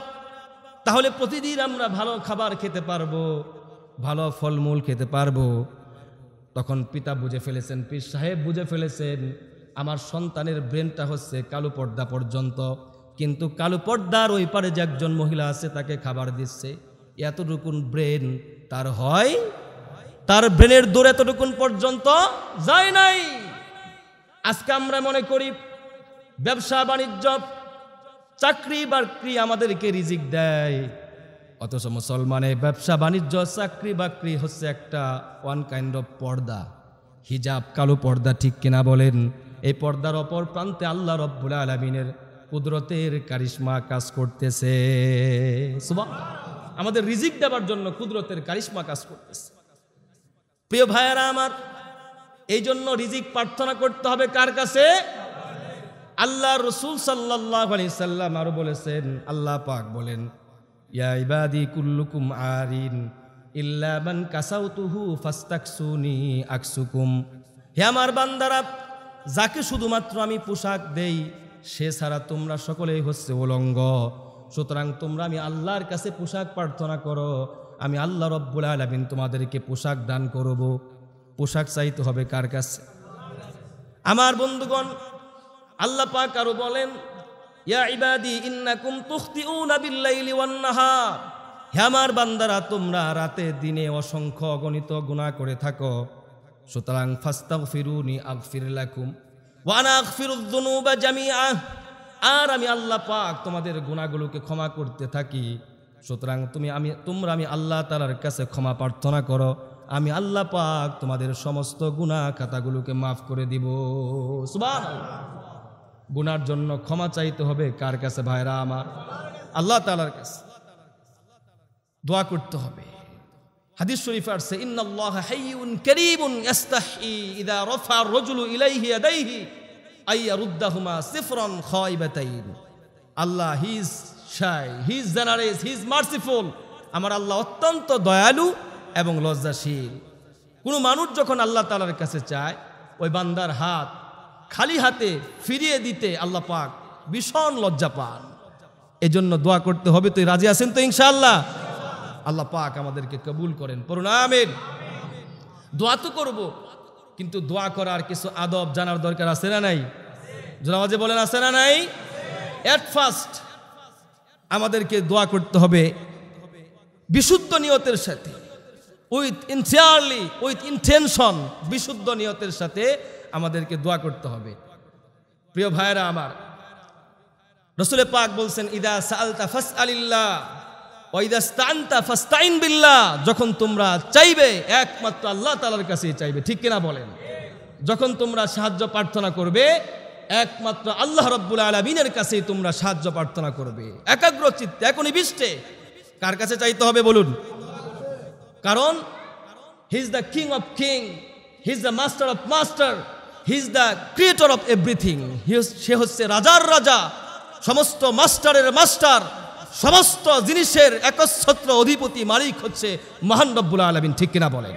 তাহলে প্রতিদিন আমরা ভালো খাবার খেতে পারবো ভালো ফলমূল খেতে পারবো তখন পিতা বুঝে ফেলেছেন পীর সাহেব বুঝে ফেলেছেন আমার সন্তানের ব্রেনটা হচ্ছে কালো পর্দা পর্যন্ত কিন্তু কালো পর্দার ওই পারে যে একজন মহিলা আছে তাকে খাবার দিচ্ছে এতটুকুন ব্রেন তার হয় তার ব্রেনের দৌড় এতটুকুন পর্যন্ত যায় নাই আজকে আমরা মনে করি ব্যবসা বাণিজ্য চাকরি বাকরি আমাদেরকে রিজিক দেয় অথচ মুসলমানে ব্যবসা বাণিজ্য চাকরি বাকরি হচ্ছে একটা ওয়ান কাইন্ড অফ পর্দা হিজাব কালো পর্দা ঠিক কিনা বলেন এই পর্দার অপর প্রান্তে আল্লাহ রব্বুল আলমিনের কুদরতের কারিশ্মা কাজ করতেছে আমাদের রিজিক দেওয়ার জন্য কুদরতের কারিশ্মা কাজ করতেছে প্রিয় ভাইয়ারা আমার এই জন্য রিজিক প্রার্থনা করতে হবে কার কাছে আল্লাহ রসুল সাল্লাহ আলি সাল্লাম আরো বলেছেন আল্লাহ পাক বলেন ইয়া ইবাদি কুল্লুকুম আরিন ইল্লাবান কাসাউতুহু ফাস্তাকসুনি আকসুকুম হে আমার বান্দারা যাকে শুধুমাত্র আমি পোশাক দেই সে ছাড়া তোমরা সকলেই হচ্ছে উলঙ্গ সুতরাং তোমরা আমি আল্লাহর কাছে পোশাক প্রার্থনা করো আমি আল্লাহ রব্বুল আলমিন তোমাদেরকে পোশাক দান করব পোশাক চাইতে হবে কার কাছে আমার বন্ধুগণ আল্লাহ পাক আরো বলেন ইয়া ইবাদি ইন্নাকুম তুখতিউনা বিল্লাইলি ওয়ান নাহার হে আমার বান্দারা তোমরা রাতে দিনে অসংখ্য অগণিত গুণা করে থাকো সুতরাং ফাস্তাগফিরুনি আগফির লাকুম আর আমি আল্লাহ পাক তোমাদের গুণাগুলোকে ক্ষমা করতে থাকি সুতরাং তুমি আমি তোমরা আমি আল্লাহ তালার কাছে ক্ষমা প্রার্থনা করো আমি আল্লাহ পাক তোমাদের সমস্ত গুণা খাতাগুলোকে মাফ করে দিব গুনার জন্য ক্ষমা চাইতে হবে কার কাছে ভাইরা আমার আল্লাহ তালার কাছে দোয়া করতে হবে হাদিস শরীফে আসছে ইন্নাল্লাহ হাইয়ুন কারীমুন ইস্তাহি ইদা রাফা রাজুলু ইলাইহি ইয়াদাইহি আইয়ারুদ্দাহুমা সিফরান খায়বাতাইন Allah he is shy he is generous he is merciful আমার আল্লাহ অত্যন্ত দয়ালু এবং লজ্জাশীল কোন মানুষ যখন আল্লাহ তাআলার কাছে চায় ওই বান্দার হাত খালি হাতে ফিরিয়ে দিতে আল্লাহ পাক ভীষণ লজ্জা পান এজন্য দোয়া করতে হবে তুই রাজি আছেন তো ইনশাআল্লাহ আল্লাহ পাক আমাদেরকে কবুল করেন পরুনামেন দোয়া তো করব কিন্তু দোয়া করার কিছু আদব জানার দরকার আছে না নাই জোনামাজে বলেন আছে না নাই অ্যাট ফার্স্ট আমাদেরকে দোয়া করতে হবে বিশুদ্ধ নিয়তের সাথে উইথ ইনসিয়ারলি উইথ ইনটেনশন বিশুদ্ধ নিয়তের সাথে আমাদেরকে দোয়া করতে হবে প্রিয় ভাইরা আমার রসুলে পাক বলছেন ইদা সালতা ফাস আলিল্লাহ বিল্লাহ যখন তোমরা চাইবে একমাত্র আল্লাহ তালার কাছেই চাইবে ঠিক কিনা বলেন যখন তোমরা সাহায্য প্রার্থনা করবে একমাত্র আল্লাহ রব্বুল আলমিনের কাছেই তোমরা সাহায্য প্রার্থনা করবে একাগ্র চিত্তে এখনই বিষ্টে কার কাছে চাইতে হবে বলুন কারণ is the king of king he's the master of master he's the creator of everything সে হচ্ছে রাজার রাজা সমস্ত মাস্টারের মাস্টার সমস্ত জিনিসের একচ্ছত্র অধিপতি মালিক হচ্ছে মহান রব্বুল আলমিন ঠিক কিনা বলেন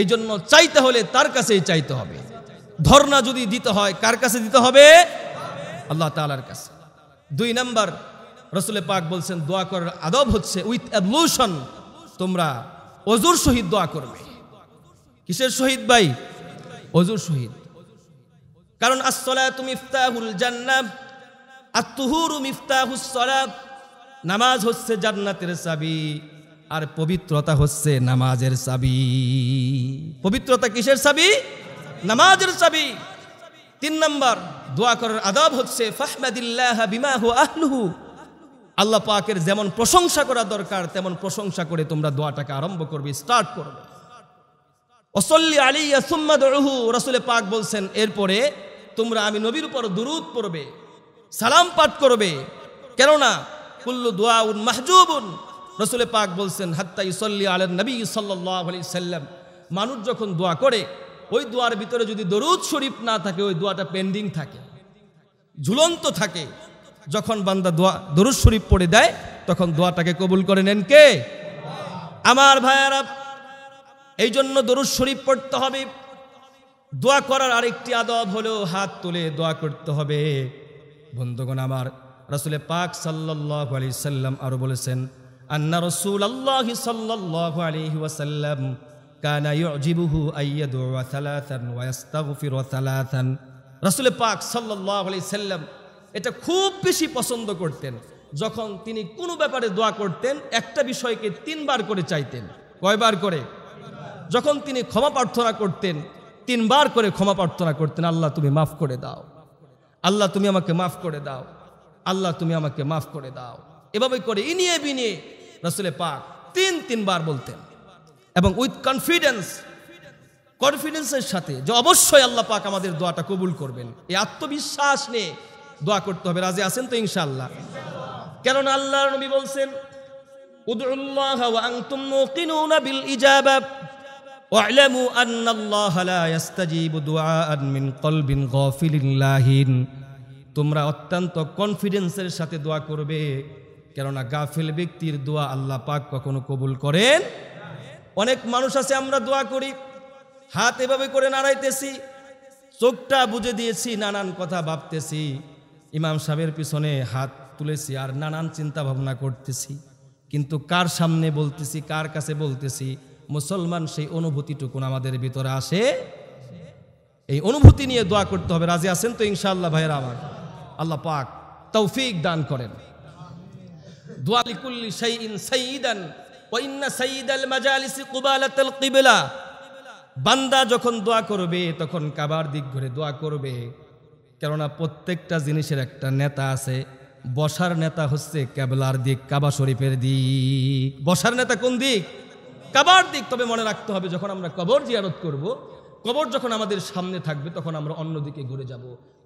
এই জন্য চাইতে হলে তার কাছেই চাইতে হবে ধর্ণা যদি দিতে হয় কার কাছে দিতে হবে আল্লাহ তালার কাছে দুই নাম্বার রসুল পাক বলছেন দোয়া করার আদব হচ্ছে উইথ অ্যাবলুশন তোমরা অজুর শহীদ দোয়া করবে কিসের শহীদ ভাই অজুর শহীদ কারণ আসলা তুমি ইফতাহুল জান্নাব আত্মহুর মিফতাহুস সরাব নামাজ হচ্ছে জান্নাতের চাবি আর পবিত্রতা হচ্ছে নামাজের চাবি পবিত্রতা কিসের চাবি নামাজের চাবি তিন নম্বর দোয়া করার আদাব হচ্ছে আল্লাহ পাকের যেমন প্রশংসা করা দরকার তেমন প্রশংসা করে তোমরা দোয়াটাকে আরম্ভ করবে স্টার্ট করবে অসল্লি আলী সুম্মাদ রহু রসুলে পাক বলছেন এরপরে তোমরা আমি নবীর উপর দুরুদ পড়বে সালাম পাঠ করবে কেননা কুল্লু দোয়া উন মাহজুবুন রসুলে পাক বলছেন হাত্তাই সল্লি আলেন নবী সাল্লাহ আলি সাল্লাম মানুষ যখন দোয়া করে ওই দোয়ার ভিতরে যদি দরুদ শরীফ না থাকে ওই দোয়াটা পেন্ডিং থাকে ঝুলন্ত থাকে যখন বান্দা দোয়া দরুদ শরীফ পড়ে দেয় তখন দোয়াটাকে কবুল করে নেন কে আমার ভাইয়ারা এই জন্য দরুদ শরীফ পড়তে হবে দোয়া করার আরেকটি আদব হলেও হাত তুলে দোয়া করতে হবে বন্ধুগণ আমার রাসুলে পাক সাল্লাহ আলি সাল্লাম আরও বলেছেন আন্না রসুল আল্লাহ সাল্লাহ আলি ওয়াসাল্লাম কানা ইউজিবুহু আইয়াদু ওয়া সালাতান ওয়া ইস্তাগফিরু সালাতান রাসুল পাক সাল্লাহ আলি সাল্লাম এটা খুব বেশি পছন্দ করতেন যখন তিনি কোনো ব্যাপারে দোয়া করতেন একটা বিষয়কে তিনবার করে চাইতেন কয়বার করে যখন তিনি ক্ষমা প্রার্থনা করতেন তিনবার করে ক্ষমা প্রার্থনা করতেন আল্লাহ তুমি মাফ করে দাও আল্লাহ তুমি আমাকে মাফ করে দাও আল্লাহ তুমি আমাকে মাফ করে দাও এভাবে করে ইনিয়ে বিনিয়ে রসুলে পাক তিন তিনবার বলতেন এবং উইথ কনফিডেন্স কনফিডেন্সের সাথে যে অবশ্যই আল্লাহ পাক আমাদের দোয়াটা কবুল করবেন এই আত্মবিশ্বাস নিয়ে দোয়া করতে হবে রাজি আছেন তো ইনশাল্লাহ কেননা আল্লাহ নবী বলছেন واعلموا তোমরা অত্যন্ত কনফিডেন্সের সাথে দোয়া করবে কেননা গাফিল ব্যক্তির দোয়া আল্লাহ পাক কখনো কবুল করেন অনেক মানুষ আছে আমরা দোয়া করি হাত এভাবে করে নাড়াইতেছি চোখটা বুঝে দিয়েছি নানান কথা ভাবতেছি ইমাম সাহেবের পিছনে হাত তুলেছি আর নানান চিন্তা ভাবনা করতেছি কিন্তু কার সামনে বলতেছি কার কাছে বলতেছি মুসলমান সেই অনুভূতিটুকুন আমাদের ভিতরে আসে এই অনুভূতি নিয়ে দোয়া করতে হবে রাজি আছেন তো ইনশাআল্লাহ ভাইয়ের আমার আল্লাহ পাক তৌফিক দান করেন দোয়ালিকুল্লি সাইন সাইদান ওয়াইন্না সাইদ আল মাজালিসি কুবালাতাল কিবলা বান্দা যখন দোয়া করবে তখন কাবার দিক ঘুরে দোয়া করবে কেননা প্রত্যেকটা জিনিসের একটা নেতা আছে বসার নেতা হচ্ছে কেবলার দিক কাবা শরীফের দিক বসার নেতা কোন দিক কাবার দিক তবে মনে রাখতে হবে যখন আমরা কবর জিয়ারত করব। কবর যখন আমাদের সামনে থাকবে তখন আমরা অন্যদিকে ঘুরে যাব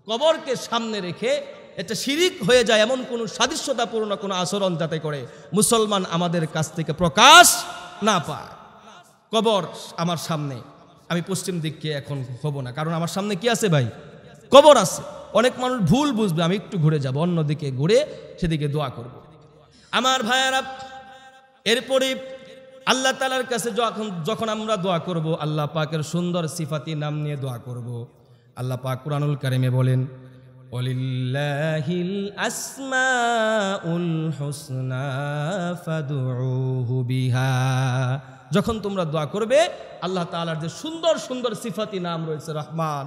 কবরকে সামনে রেখে এটা শিরিক হয়ে যায় এমন কোনো সাদৃশ্যতাপূর্ণ কোনো আচরণ যাতে করে মুসলমান আমাদের কাছ থেকে প্রকাশ না পায় কবর আমার সামনে আমি পশ্চিম দিককে এখন হব না কারণ আমার সামনে কি আছে ভাই কবর আছে অনেক মানুষ ভুল বুঝবে আমি একটু ঘুরে যাব অন্যদিকে ঘুরে সেদিকে দোয়া করব আমার ভাইয়ারা এরপরে আল্লাহ তালার কাছে যখন যখন আমরা দোয়া করব আল্লাহ পাকের সুন্দর সিফাতি নাম নিয়ে দোয়া করব আল্লাহ পাক কুরআনুল কারিমে বলেন অলিল্লাহিল আসমা উল বিহা যখন তোমরা দোয়া করবে আল্লাহ তালার যে সুন্দর সুন্দর সিফাতি নাম রয়েছে রহমান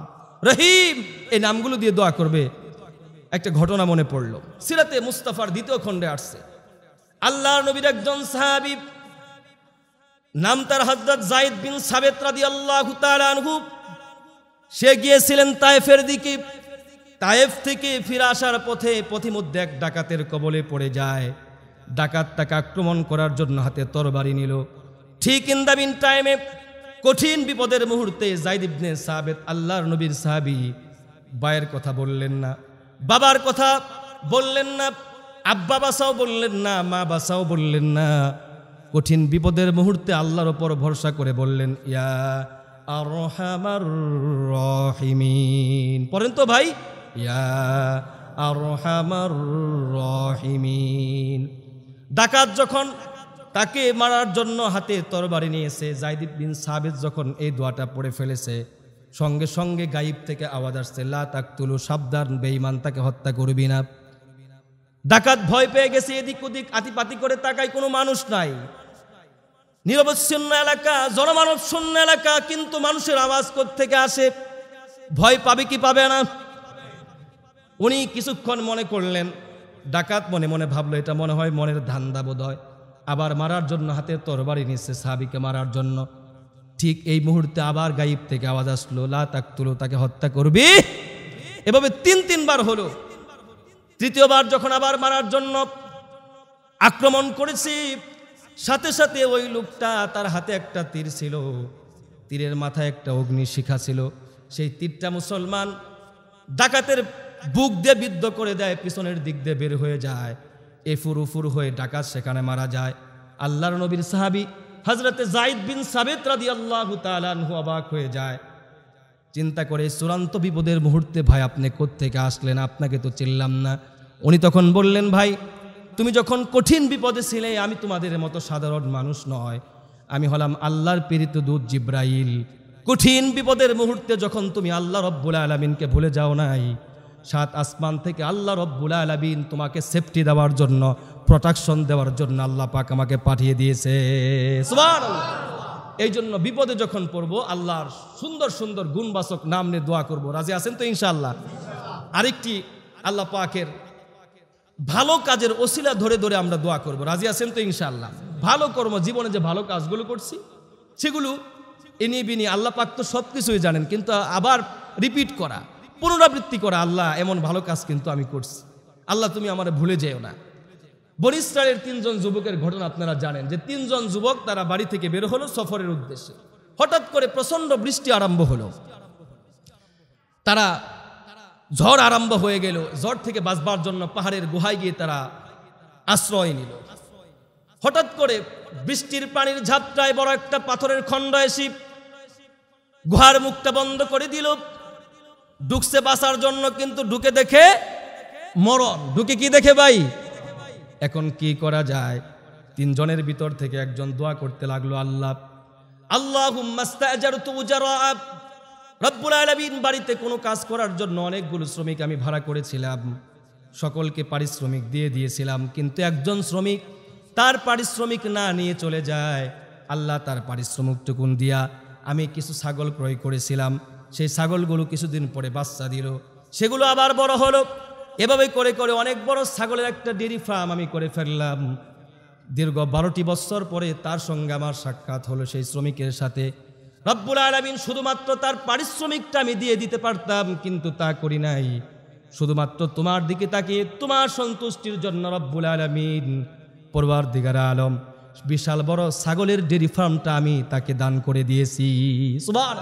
রহিম এই নামগুলো দিয়ে দোয়া করবে একটা ঘটনা মনে পড়ল সিরাতে মুস্তাফার দ্বিতীয় খণ্ডে আসছে আল্লাহ নবীর একজন সাহাবিব নাম তার হজরত জাইদ বিন সাবেত রাদি আল্লাহ আনহু সে গিয়েছিলেন তায়েফের দিকে তায়েফ থেকে ফিরে আসার পথে পথিমধ্যে এক ডাকাতের কবলে পড়ে যায় ডাকাত তাকে আক্রমণ করার জন্য হাতে তরবারি নিল ঠিক ইন দ্য টাইমে কঠিন বিপদের মুহূর্তে জাইদ ইবনে সাবেদ আল্লাহর নবীর সাহাবি বায়ের কথা বললেন না বাবার কথা বললেন না আব্বা বাসাও বললেন না মা বাসাও বললেন না কঠিন বিপদের মুহূর্তে আল্লাহর ওপর ভরসা করে বললেন ইয়া আর রহিমিন পড়েন তো ভাই ইয়া আর রহিমিন ডাকাত যখন তাকে মারার জন্য হাতে তরবারি নিয়েছে জাইদিব বিন সাবেদ যখন এই দোয়াটা পড়ে ফেলেছে সঙ্গে সঙ্গে গাইব থেকে আওয়াজ আসছে লা তাকতুলু সাবধান বেঈমান তাকে হত্যা করবি না ডাকাত ভয় পেয়ে গেছে এদিক ওদিক আতিপাতি করে তাকায় কোনো মানুষ নাই নিরবচ্ছিন্ন এলাকা জনমানব শূন্য এলাকা কিন্তু মানুষের আওয়াজ থেকে আসে ভয় পাবে কি পাবে না উনি কিছুক্ষণ মনে করলেন ডাকাত মনে মনে ভাবলো এটা মনে হয় মনের ধান্দা বোধ হয় আবার মারার জন্য হাতে তরবারি নিচ্ছে সাহাবিকে মারার জন্য ঠিক এই মুহূর্তে আবার গাইব থেকে আওয়াজ আসলো লা তাক তুলো তাকে হত্যা করবি এভাবে তিন তিনবার হলো তৃতীয়বার যখন আবার মারার জন্য আক্রমণ করেছি সাথে সাথে ওই লোকটা তার হাতে একটা তীর ছিল তীরের মাথায় একটা অগ্নি শিখা ছিল সেই তীরটা মুসলমান ডাকাতের বুক দিয়ে বিদ্ধ করে দেয় পিছনের দিক দিয়ে বের হয়ে যায় এফুর উফুর হয়ে ডাকাত সেখানে মারা যায় আল্লাহর নবীর সাহাবি হজরতে জাইদ বিন সাবেত রাদি আল্লাহ তালু অবাক হয়ে যায় চিন্তা করে চূড়ান্ত বিপদের মুহূর্তে ভাই আপনি কোত্থেকে আসলেন আপনাকে তো চিনলাম না উনি তখন বললেন ভাই তুমি যখন কঠিন বিপদে ছিলে আমি তোমাদের মতো সাধারণ মানুষ নয় আমি হলাম আল্লাহর পীড়িত দূত জিব্রাইল কঠিন বিপদের মুহূর্তে যখন তুমি আল্লাহ রব্বুল আলমিনকে ভুলে যাও নাই সাত আসমান থেকে আল্লাহ রব্বুল আলমিন তোমাকে সেফটি দেওয়ার জন্য প্রোটেকশন দেওয়ার জন্য আল্লাহ পাক আমাকে পাঠিয়ে দিয়েছে এই জন্য বিপদে যখন পড়ব আল্লাহর সুন্দর সুন্দর গুণবাচক নাম নিয়ে দোয়া করবো রাজি আছেন তো ইনশাল্লাহ আরেকটি আল্লাহ পাকের ভালো কাজের ওসিলা ধরে ধরে আমরা দোয়া করব রাজি আছেন তো ইনশাআল্লাহ ভালো কর্ম জীবনে যে ভালো কাজগুলো করছি সেগুলো ইনি বিনি আল্লাহ পাক তো সব কিছুই জানেন কিন্তু আবার রিপিট করা পুনরাবৃত্তি করা আল্লাহ এমন ভালো কাজ কিন্তু আমি করছি আল্লাহ তুমি আমার ভুলে যেও না বরিস্টারের তিনজন যুবকের ঘটনা আপনারা জানেন যে তিনজন যুবক তারা বাড়ি থেকে বের হলো সফরের উদ্দেশ্যে হঠাৎ করে প্রচণ্ড বৃষ্টি আরম্ভ হলো তারা ঝড় আরম্ভ হয়ে গেল ঝড় থেকে বাঁচবার জন্য পাহাড়ের গুহায় গিয়ে তারা আশ্রয় নিল হঠাৎ করে বৃষ্টির পানির ঝাপটায় বড় একটা পাথরের খণ্ড এসে গুহার মুখটা বন্ধ করে দিল ঢুকছে বাঁচার জন্য কিন্তু ঢুকে দেখে মরণ ঢুকে কি দেখে ভাই এখন কি করা যায় তিনজনের ভিতর থেকে একজন দোয়া করতে লাগলো আল্লাহ আল্লাহ রব্বুল আলমিন বাড়িতে কোনো কাজ করার জন্য অনেকগুলো শ্রমিক আমি ভাড়া করেছিলাম সকলকে পারিশ্রমিক দিয়ে দিয়েছিলাম কিন্তু একজন শ্রমিক তার পারিশ্রমিক না নিয়ে চলে যায় আল্লাহ তার পারিশ্রমিকটুকুন দিয়া আমি কিছু ছাগল ক্রয় করেছিলাম সেই ছাগলগুলো কিছুদিন পরে বাচ্চা দিল সেগুলো আবার বড় হলো এভাবে করে করে অনেক বড় ছাগলের একটা ডেরি ফার্ম আমি করে ফেললাম দীর্ঘ বারোটি বছর পরে তার সঙ্গে আমার সাক্ষাৎ হলো সেই শ্রমিকের সাথে রব্বুল আলমিন শুধুমাত্র তার পারিশ্রমিকটা আমি দিয়ে দিতে পারতাম কিন্তু তা করি নাই শুধুমাত্র তোমার দিকে তাকে তোমার সন্তুষ্টির জন্য রব্বুল আলমিন পরবার দিগার আলম বিশাল বড় ছাগলের ডেরি ফার্মটা আমি তাকে দান করে দিয়েছি সুবার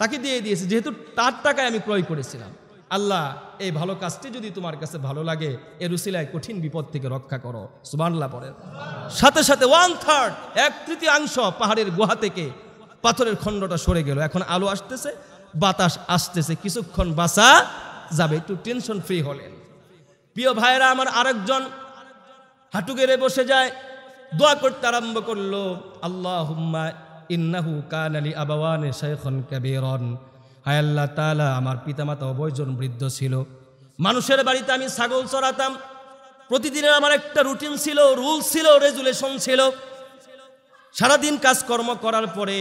তাকে দিয়ে দিয়েছি যেহেতু তার টাকায় আমি ক্রয় করেছিলাম আল্লাহ এই ভালো কাজটি যদি তোমার কাছে ভালো লাগে এ কঠিন বিপদ থেকে রক্ষা করো সুবানলা পরে সাথে সাথে ওয়ান থার্ড এক তৃতীয়াংশ পাহাড়ের গুহা থেকে পাথরের খণ্ডটা সরে গেল এখন আলো আসতেছে বাতাস আসতেছে কিছুক্ষণ বাসা যাবে একটু টেনশন ফ্রি হলেন প্রিয় ভাইয়েরা আমার আরেকজন হাঁটু গেড়ে বসে যায় দোয়া করতে আরম্ভ করলো আল্লাহ ইন্নাহু কান আলী আবাওয়ানে শেখন কাবেরন হায় তালা আমার পিতামাতা অবয়জন বৃদ্ধ ছিল মানুষের বাড়িতে আমি ছাগল চড়াতাম প্রতিদিনের আমার একটা রুটিন ছিল রুল ছিল রেজুলেশন ছিল সারাদিন কাজকর্ম করার পরে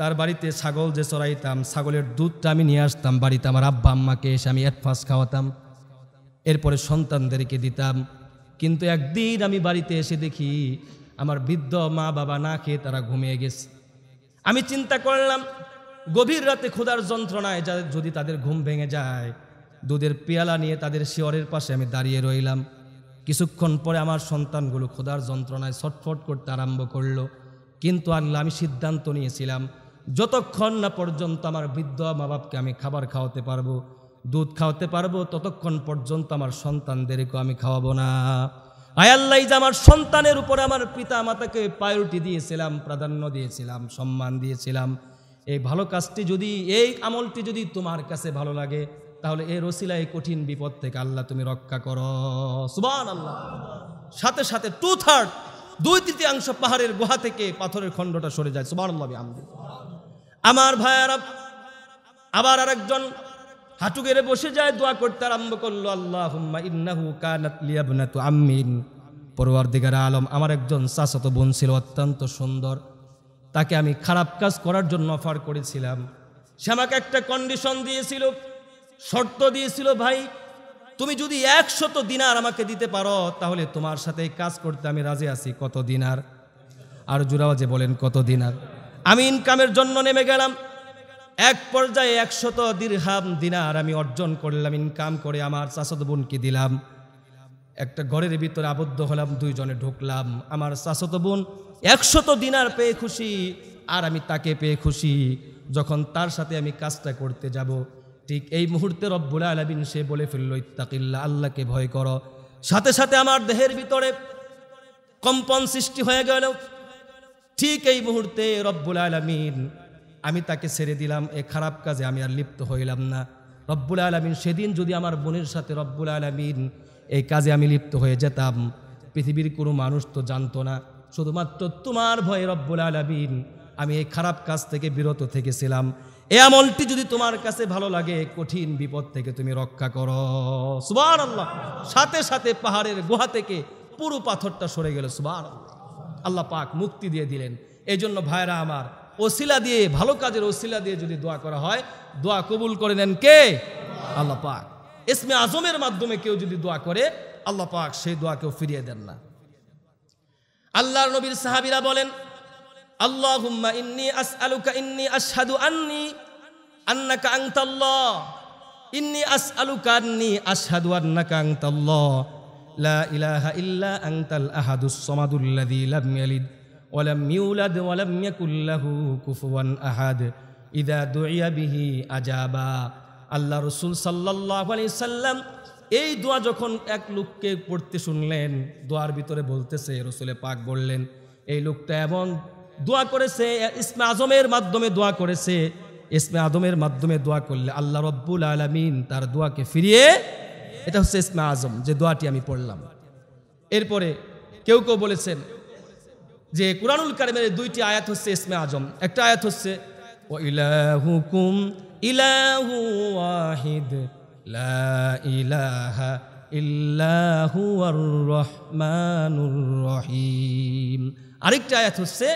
তার বাড়িতে ছাগল যে চড়াইতাম ছাগলের দুধটা আমি নিয়ে আসতাম বাড়িতে আমার আব্বা আম্মাকে এসে আমি অ্যাডভান্স খাওয়াতাম এরপরে সন্তানদেরকে দিতাম কিন্তু একদিন আমি বাড়িতে এসে দেখি আমার বৃদ্ধ মা বাবা না খেয়ে তারা ঘুমিয়ে গেছে আমি চিন্তা করলাম গভীর রাতে ক্ষুধার যন্ত্রণায় যা যদি তাদের ঘুম ভেঙে যায় দুধের পেয়ালা নিয়ে তাদের শিয়রের পাশে আমি দাঁড়িয়ে রইলাম কিছুক্ষণ পরে আমার সন্তানগুলো ক্ষুধার যন্ত্রণায় ছটফট করতে আরম্ভ করলো কিন্তু আনলে আমি সিদ্ধান্ত নিয়েছিলাম যতক্ষণ না পর্যন্ত আমার বৃদ্ধ মা বাপকে আমি খাবার খাওয়াতে পারবো দুধ খাওয়াতে পারবো ততক্ষণ পর্যন্ত আমার সন্তানদেরকে আমি খাওয়াবো না আয়াল্লাই যে আমার সন্তানের উপরে আমার পিতা মাতাকে প্রায়োরিটি দিয়েছিলাম প্রাধান্য দিয়েছিলাম সম্মান দিয়েছিলাম এই ভালো কাজটি যদি এই আমলটি যদি তোমার কাছে ভালো লাগে তাহলে এ রসিলা এই কঠিন বিপদ থেকে আল্লাহ তুমি রক্ষা করো সুবান আল্লাহ সাথে সাথে টু থার্ড দুই তৃতীয়াংশ পাহাড়ের গুহা থেকে পাথরের খণ্ডটা সরে যায় সুবাহ আমদি আমার আর আবার আরেকজন হাঁটু গেড়ে বসে যায় দোয়া করতে আরম্ভ করলো আল্লাহ ইন্নাহু পরোয়ার দিগার আলম আমার একজন চাচাত বোন ছিল অত্যন্ত সুন্দর তাকে আমি খারাপ কাজ করার জন্য অফার করেছিলাম সে আমাকে একটা কন্ডিশন দিয়েছিল শর্ত দিয়েছিল ভাই তুমি যদি একশত দিনার আমাকে দিতে পারো তাহলে তোমার সাথে কাজ করতে আমি রাজি আছি কত দিনার আর জুরাওয়াজে বলেন কত দিনার আমি ইনকামের জন্য নেমে গেলাম এক পর্যায়ে একশত দীর্ঘাম দিনার আমি অর্জন করলাম ইনকাম করে আমার চাষত বোনকে দিলাম একটা ঘরের ভিতরে আবদ্ধ হলাম দুইজনে ঢুকলাম আমার চাষত বোন একশত দিনার পেয়ে খুশি আর আমি তাকে পেয়ে খুশি যখন তার সাথে আমি কাজটা করতে যাব ঠিক এই মুহূর্তে রব্বুল আলমিন সে বলে ফেলল ইত্তাকিল্লা আল্লাহকে ভয় করো সাথে সাথে আমার দেহের ভিতরে কম্পন সৃষ্টি হয়ে গেল ঠিক এই মুহূর্তে রব্বুল আলমিন আমি তাকে ছেড়ে দিলাম এ খারাপ কাজে আমি আর লিপ্ত হইলাম না রব্বুল আলমিন সেদিন যদি আমার বোনের সাথে রব্বুল আলমিন এই কাজে আমি লিপ্ত হয়ে যেতাম পৃথিবীর কোনো মানুষ তো জানতো না শুধুমাত্র তোমার ভয়ে রব্বুল আলমিন আমি এই খারাপ কাজ থেকে বিরত থেকেছিলাম এ আমলটি যদি তোমার কাছে ভালো লাগে কঠিন বিপদ থেকে তুমি রক্ষা করো সুবার আল্লাহ সাথে সাথে পাহাড়ের গুহা থেকে পুরো পাথরটা সরে গেল সুবার আল্লাহ পাক মুক্তি দিয়ে দিলেন এই জন্য ভাইরা আমার ওসিলা দিয়ে ভালো কাজের ওসিলা দিয়ে যদি দোয়া করা হয় দোয়া কবুল করে নেন কে আল্লাহ পাক ইসমে আজমের মাধ্যমে কেউ যদি দোয়া করে আল্লাহ পাক সেই দোয়াকেও ফিরিয়ে দেন না আল্লাহর নবীর সাহাবিরা বলেন আল্লাহুম্মা ইন্নি আসআলুকা ইন্নি আশহাদু আন্নি আন্নাকা আনতাল্লাহ ইন্নি আসআলুকা আন্নি আশহাদু আন্নাকা আনতাল্লাহ লা ইলাহা ইল্লা আনতাল আহাদুস সামাদুল্লাযী লাম ইয়ালিদ ওয়া লাম ইউলাদ ওয়া ইয়াকুল লাহু কুফুওয়ান আহাদ ইদা দুইয়া বিহি আজাবা আল্লাহ রসুল সাল্লাহ আলি সাল্লাম এই দোয়া যখন এক লোককে পড়তে শুনলেন দোয়ার ভিতরে বলতেছে রসুলে পাক বললেন এই লোকটা এমন দোয়া করেছে ইসমে আজমের মাধ্যমে দোয়া করেছে ইসমে আজমের মাধ্যমে দোয়া করলে আল্লাহ রব্বুল আলমিন তার দোয়াকে ফিরিয়ে এটা হচ্ছে ইসমে আজম যে দোয়াটি আমি পড়লাম এরপরে কেউ কেউ বলেছেন যে কোরআনুল কারিমের দুইটি আয়াত হচ্ছে ইসমে আজম একটা আয়াত হচ্ছে ও ইলাহুকুম ইলাহু ওয়াহিদ লা ইলাহা ইল্লাহু রহমানুর রহিম আরেকটা আয়াত হচ্ছে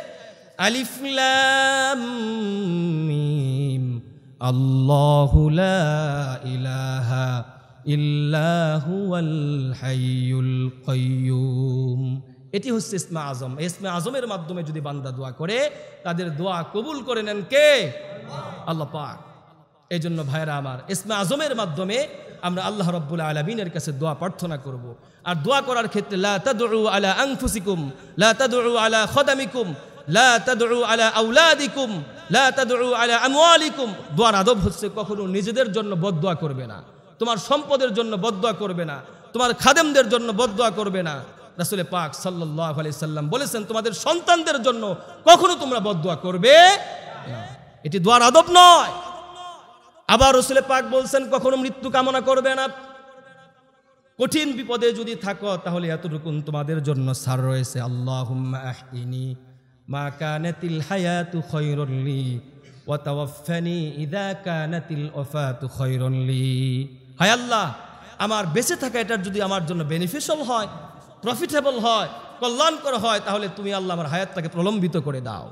আলিফ আল্লাহুলা ইলাহা ইল্লাহুয়াল এটি হচ্ছে ইসমা আজম ইসমা আজমের মাধ্যমে যদি বান্দা দোয়া করে তাদের দোয়া কবুল করে নেন কে আল্লাহ পাক এই জন্য ভাইরা আমার ইসমা আজমের মাধ্যমে আমরা আল্লাহ রব্বুল আলমিনের কাছে দোয়া প্রার্থনা করব। আর দোয়া করার ক্ষেত্রে লা তাদু আলা আংফুসিকুম লা তাদু আলা খদামিকুম লা তাদউ আলা আউলাদিকুম লা তাদউ আলা আমওয়ালিকুম দোয়ার আদব হচ্ছে কখনো নিজেদের জন্য বদদোয়া করবে না তোমার সম্পদের জন্য বদদোয়া করবে না তোমার খাদেমদের জন্য বদদোয়া করবে না রাসুলে পাক সাল্লাহ আলি সাল্লাম বলেছেন তোমাদের সন্তানদের জন্য কখনো তোমরা বদদোয়া করবে এটি দোয়ার আদব নয় আবার রসুলে পাক বলছেন কখনো মৃত্যু কামনা করবে না কঠিন বিপদে যদি থাকো তাহলে এতটুকুন তোমাদের জন্য সার রয়েছে আল্লাহ আহ মা কানাতিল হায়াতু খৈরল্লি ওয়াতাওয়াফানি ইদা কানাতিল ওফাতু খৈরল্লি হায় আল্লাহ আমার বেঁচে থাকা এটার যদি আমার জন্য বেনিফিশিয়াল হয় প্রফিটেবল হয় কল্যাণকর হয় তাহলে তুমি আল্লাহ আমার হায়াতটাকে প্রলম্বিত করে দাও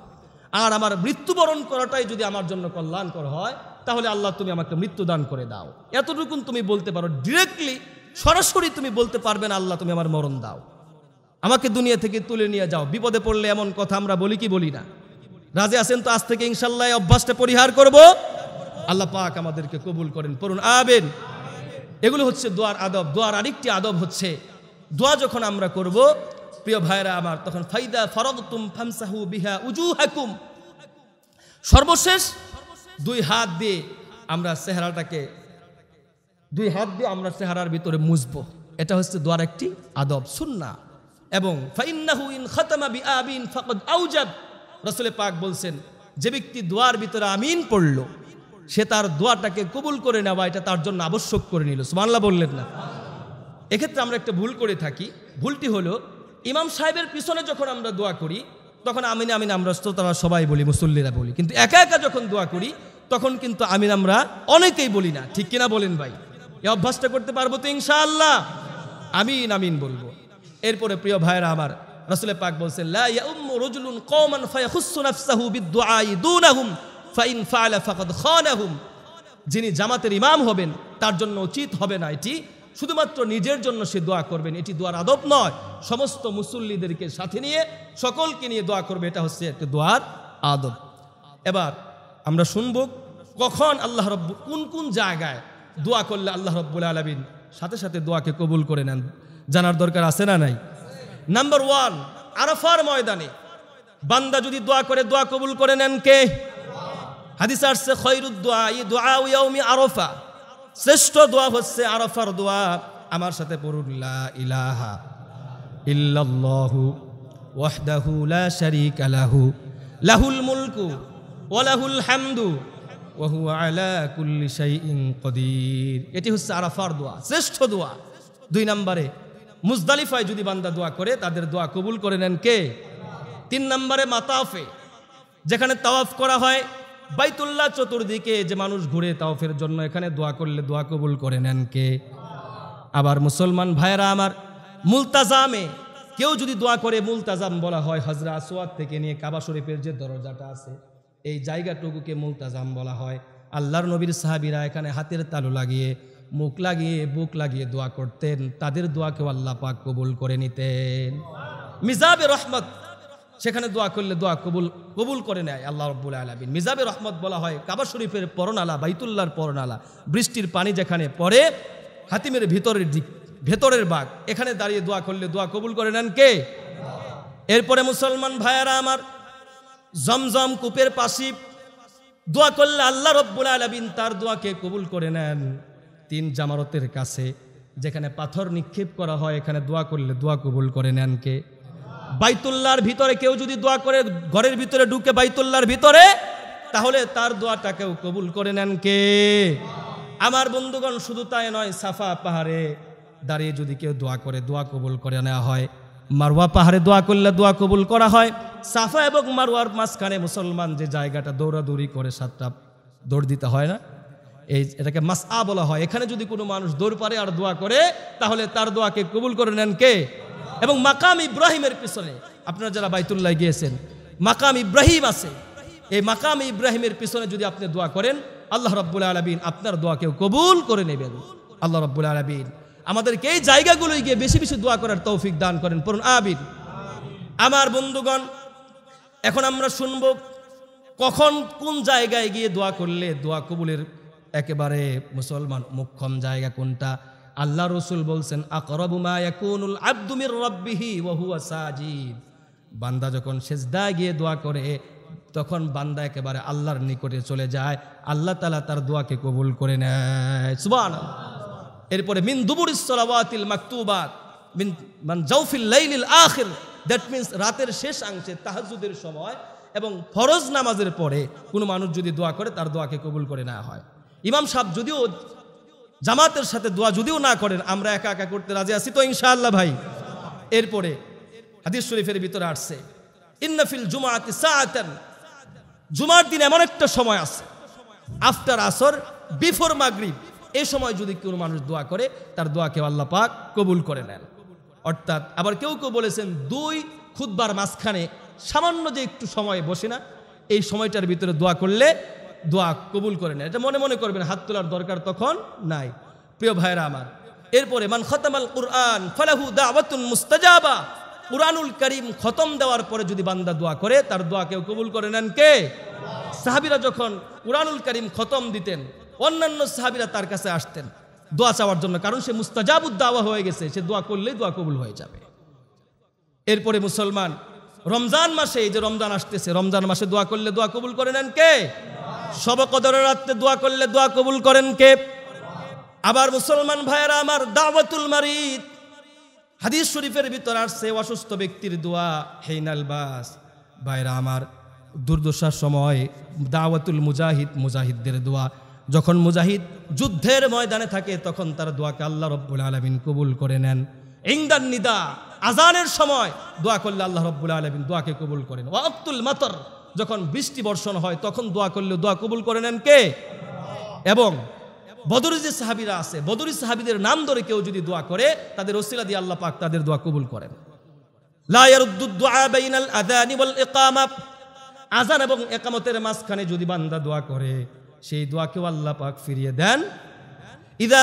আর আমার মৃত্যুবরণ করাটাই যদি আমার জন্য কল্যাণকর হয় তাহলে আল্লাহ তুমি আমাকে মৃত্যুদান করে দাও এতটুকুন তুমি বলতে পারো ডিরেক্টলি সরাসরি তুমি বলতে পারবে না আল্লাহ তুমি আমার মরণ দাও আমাকে দুনিয়া থেকে তুলে নিয়ে যাও বিপদে পড়লে এমন কথা আমরা বলি কি বলি না রাজে আছেন তো আজ থেকে ইনশাল্লাহ অভ্যাসটা পরিহার করব আল্লাহ পাক আমাদেরকে কবুল করেন পড়ুন আবেন এগুলো হচ্ছে দোয়ার আদব দোয়ার আরেকটি আদব হচ্ছে দোয়া যখন আমরা করব প্রিয় ভাইরা আমার তখন ফাইদা ফরদতুম ফামসাহু বিহা উজু হাকুম সর্বশেষ দুই হাত দিয়ে আমরা চেহারাটাকে দুই হাত দিয়ে আমরা চেহারার ভিতরে মুজব এটা হচ্ছে দোয়ার একটি আদব শুননা এবং ফাইন্নাহু ইন খতমা বি আবিন রসুলে পাক বলছেন যে ব্যক্তি দোয়ার ভিতরে আমিন পড়ল সে তার দোয়াটাকে কবুল করে নেওয়া এটা তার জন্য আবশ্যক করে নিল সুমানলা বললেন না এক্ষেত্রে আমরা একটা ভুল করে থাকি ভুলটি হলো ইমাম সাহেবের পিছনে যখন আমরা দোয়া করি তখন আমিন আমিন আমরা শ্রোতারা সবাই বলি মুসল্লিরা বলি কিন্তু একা একা যখন দোয়া করি তখন কিন্তু আমিন আমরা অনেকেই বলি না ঠিক কিনা বলেন ভাই এ অভ্যাসটা করতে পারবো তো ইনশাআল্লাহ আমিন আমিন বলবো এরপরে প্রিয় ভাইরা আমার রসুল পাক বলছেন লা রজুলুন ফাইন যিনি জামাতের ইমাম হবেন তার জন্য উচিত হবে না এটি শুধুমাত্র নিজের জন্য সে দোয়া করবেন এটি দোয়ার আদব নয় সমস্ত মুসল্লিদেরকে সাথে নিয়ে সকলকে নিয়ে দোয়া করবে এটা হচ্ছে একটা দোয়ার আদব এবার আমরা শুনব কখন আল্লাহ রব্বুল কোন কোন জায়গায় দোয়া করলে আল্লাহ রব্বুল আলমিন সাথে সাথে দোয়াকে কবুল করে নেন জানার দরকার আছে না নাই নাম্বার ওয়ান আরাফার ময়দানে বান্দা যদি দোয়া করে দোয়া কবুল করে নেন কে হাদিস আসছে খৈরুদ্দোয়া ই দোয়া ইয়াউমি আরফা শ্রেষ্ঠ দোয়া হচ্ছে আরাফার দোয়া আমার সাথে পড়ুন লা ইলাহা ইল্লাল্লাহু ওয়াহদাহু লা শারীকা লাহু লাহুল মুলকু ওয়া লাহুল হামদু ওয়া হুয়া আলা কুল্লি শাইইন কদির এটি হচ্ছে আরাফার দোয়া শ্রেষ্ঠ দোয়া দুই নম্বরে মুজদালিফায় যদি বান্দা দোয়া করে তাদের দোয়া কবুল করে নেন কে তিন নম্বরে মাতাফে যেখানে তাওয়াফ করা হয় বাইতুল্লাহ চতুর্দিকে যে মানুষ ঘুরে তাওফের জন্য এখানে দোয়া করলে দোয়া কবুল করে নেন কে আবার মুসলমান ভাইয়েরা আমার মুলতাজামে কেউ যদি দোয়া করে মুলতাজাম বলা হয় হজরা আসোয়াদ থেকে নিয়ে কাবা শরীফের যে দরজাটা আছে এই জায়গাটুকুকে মুলতাজাম বলা হয় আল্লাহর নবীর সাহাবিরা এখানে হাতের তালু লাগিয়ে মুখ লাগিয়ে বুক লাগিয়ে দোয়া করতেন তাদের দোয়াকে আল্লাহ পাক কবুল করে নিতেন মিজাবে রহমত সেখানে দোয়া করলে দোয়া কবুল কবুল করে নেয় আল্লাহ রব্বুল আলমিন মিজাবে রহমত বলা হয় কাবা শরীফের পরনালা বাইতুল্লার পরনালা বৃষ্টির পানি যেখানে পড়ে হাতিমের ভিতরের দিক ভেতরের বাঘ এখানে দাঁড়িয়ে দোয়া করলে দোয়া কবুল করে নেন কে এরপরে মুসলমান ভাইয়ারা আমার জমজম কূপের পাশিব দোয়া করলে আল্লাহ রব্বুল আলমিন তার দোয়াকে কবুল করে নেন তিন জামারতের কাছে যেখানে পাথর নিক্ষেপ করা হয় এখানে দোয়া করলে দোয়া কবুল করে নেন কে বাইতুল্লার ভিতরে কেউ যদি দোয়া করে ঘরের ভিতরে ঢুকে বাইতুল্লার ভিতরে তাহলে তার দোয়াটাকেও কবুল করে নেন কে আমার বন্ধুগণ শুধু তাই নয় সাফা পাহাড়ে দাঁড়িয়ে যদি কেউ দোয়া করে দোয়া কবুল করে নেওয়া হয় মারুয়া পাহাড়ে দোয়া করলে দোয়া কবুল করা হয় সাফা এবং মারওয়ার মাঝখানে মুসলমান যে জায়গাটা দৌড়াদৌড়ি করে সাতটা দৌড় দিতে হয় না এই এটাকে আ বলা হয় এখানে যদি কোনো মানুষ দৌড় পারে আর দোয়া করে তাহলে তার দোয়াকে কবুল করে নেন কে এবং মাকাম ইব্রাহিমের পিছনে আপনারা যারা বাইতুল্লাহ গিয়েছেন মাকাম ইব্রাহিম আছে এই মাকাম ইব্রাহিমের পিছনে যদি আপনি দোয়া করেন আল্লাহ রব্বুল আলবিন আপনার দোয়াকেও কবুল করে নেবেন আল্লাহ রব্বুল আলবিন আমাদেরকে এই জায়গাগুলোয় গিয়ে বেশি বেশি দোয়া করার তৌফিক দান করেন পড়ুন আবিন আমার বন্ধুগণ এখন আমরা শুনব কখন কোন জায়গায় গিয়ে দোয়া করলে দোয়া কবুলের একেবারে মুসলমান মুখ্যম জায়গা কোনটা আল্লাহ রসুল বলছেন আকরবুমায়াকুনুল আব্দুমির রব্বিহি ওহুয়া সাজিদ বান্দা যখন সেজদায় গিয়ে দোয়া করে তখন বান্দা একেবারে আল্লাহর নিকটে চলে যায় আল্লাহ তালা তার দোয়াকে কবুল করে নেয় সুবান এরপরে মিন দুবুর ইসলাবাতিল মাকতুবাত মিন মান জাউফিল লাইলিল আখির দ্যাট মিন্স রাতের শেষ অংশে তাহাজুদের সময় এবং ফরজ নামাজের পরে কোনো মানুষ যদি দোয়া করে তার দোয়াকে কবুল করে নেওয়া হয় ইমাম সাহেব যদিও জামাতের সাথে দোয়া যদিও না করেন আমরা একা একা করতে রাজি আছি তো ইনশাআল্লাহ ভাই এরপরে হাদিস শরীফের ভিতরে আসছে ইন্নাফিল জুমাতে সাআতান জুমার দিন এমন একটা সময় আছে আফটার আসর বিফোর মাগরিব এই সময় যদি কোনো মানুষ দোয়া করে তার দোয়াকে আল্লাহ পাক কবুল করে নেন অর্থাৎ আবার কেউ কেউ বলেছেন দুই খুদ্বার মাঝখানে সামান্য যে একটু সময় বসে না এই সময়টার ভিতরে দোয়া করলে দোয়া কবুল করে নেন এটা মনে মনে করবেন হাত তোলার দরকার তখন নাই প্রিয় ভাইরা আমার এরপরে মান খতামাল কুরআন ফালাহু দাওয়াতুন মুস্তাজাবা কুরআনুল করিম খতম দেওয়ার পরে যদি বান্দা দোয়া করে তার দোয়া কেউ কবুল করে নেন কে সাহাবিরা যখন কুরআনুল করিম খতম দিতেন অন্যান্য সাহাবিরা তার কাছে আসতেন দোয়া চাওয়ার জন্য কারণ সে দাওয়া হয়ে গেছে সে দোয়া করলেই দোয়া কবুল হয়ে যাবে এরপরে মুসলমান রমজান মাসে এই যে রমজান আসতেছে রমজান মাসে দোয়া করলে দোয়া কবুল করে নেন কে সব কদরের রাত্রে দোয়া করলে দোয়া কবুল করেন কে আবার মুসলমান ভাইয়েরা আমার দাওয়াতুল মারিদ হাদিস শরীফের ভিতর আসছে অসুস্থ ব্যক্তির দোয়া হেইনাল বাস ভাইরা আমার দুর্দশার সময় দাওয়াতুল মুজাহিদ মুজাহিদদের দোয়া যখন মুজাহিদ যুদ্ধের ময়দানে থাকে তখন তার দোয়াকে আল্লাহ রব্বুল আলমিন কবুল করে নেন ইংদার নিদা আজানের সময় দোয়া করলে আল্লাহ রব্বুল আলমিন দোয়াকে কবুল করেন ওয়াক্তুল মাতর যখন বৃষ্টি বর্ষণ হয় তখন দোয়া করলে দোয়া কবুল করে নেন কে এবং বদরি যে সাহাবিরা আছে বদরি সাহাবিদের নাম ধরে কেউ যদি দোয়া করে তাদের ওসিলা দিয়ে আল্লাহ পাক তাদের দোয়া কবুল করেন আজান এবং একামতের মাঝখানে যদি বান্দা দোয়া করে সেই দোয়াকেও আল্লাহ পাক ফিরিয়ে দেন ইদা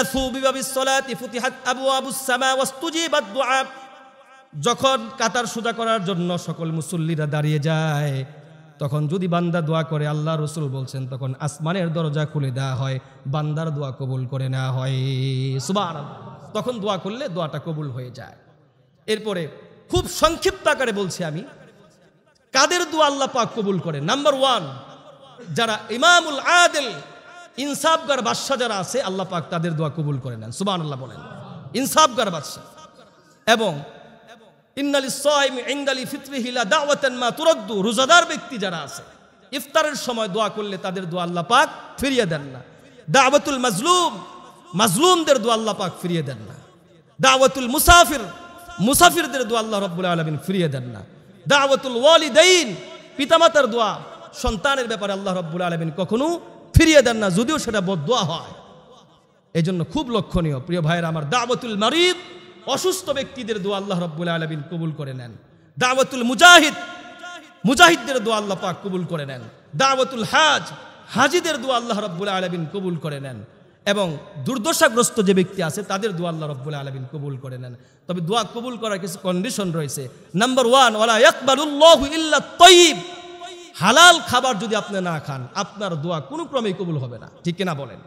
যখন কাতার সোজা করার জন্য সকল মুসল্লিরা দাঁড়িয়ে যায় তখন যদি বান্দা দোয়া করে আল্লাহ রসুল বলছেন তখন আসমানের দরজা খুলে দেওয়া হয় বান্দার দোয়া কবুল করে নেওয়া হয় সুবান তখন দোয়া করলে দোয়াটা কবুল হয়ে যায় এরপরে খুব সংক্ষিপ্ত আকারে বলছি আমি কাদের দোয়া আল্লাহ পাক কবুল করে নাম্বার ওয়ান যারা ইমামুল আদেল ইনসাফগার বাদশাহ যারা আছে আল্লাহ পাক তাদের দোয়া কবুল করে নেন সুবান আল্লাহ বলেন ইনসাফগার বাদশাহ এবং ইন্দালি সয়ম ইন্দালি ফিতরিহিলা দাওয়াতেন মা তুরদ্দু রোজাদার ব্যক্তি যারা আছে ইফতারের সময় দোয়া করলে তাদের দোয়া আল্লাহ পাক ফিরিয়ে দেন না দাওয়াতুল মাজলুম মাজলুমদের দোয়া আল্লাহ পাক ফিরিয়ে দেন না দাওয়াতুল মুসাফির মুসাফিরদের দোয়া আল্লাহ রব্বুল আলমিন ফিরিয়ে দেন না দাওয়াতুল ওয়ালিদাইন পিতামাতার দোয়া সন্তানের ব্যাপারে আল্লাহ রব্বুল আলমিন কখনো ফিরিয়ে দেন না যদিও সেটা বদোয়া হয় এই জন্য খুব লক্ষণীয় প্রিয় ভাইয়ের আমার দাওয়াতুল মারিদ অসুস্থ ব্যক্তিদের দোয়া আল্লাহ রব্বুল আলমিন কবুল করে নেন দাওয়াতুল মুজাহিদ মুজাহিদদের দোয়া আল্লাহ পাক কবুল করে নেন দাওয়াতুল হাজ হাজিদের দোয়া আল্লাহ রব্বুল আলমিন কবুল করে নেন এবং দুর্দশাগ্রস্ত যে ব্যক্তি আছে তাদের দোয়া আল্লাহ রব্বুল আলমিন কবুল করে নেন তবে দোয়া কবুল করার কিছু কন্ডিশন রয়েছে নাম্বার ওয়ান ওলা ইকবালুল্লাহ ইল্লা তৈব হালাল খাবার যদি আপনি না খান আপনার দোয়া কোনো ক্রমেই কবুল হবে না ঠিক কিনা বলেন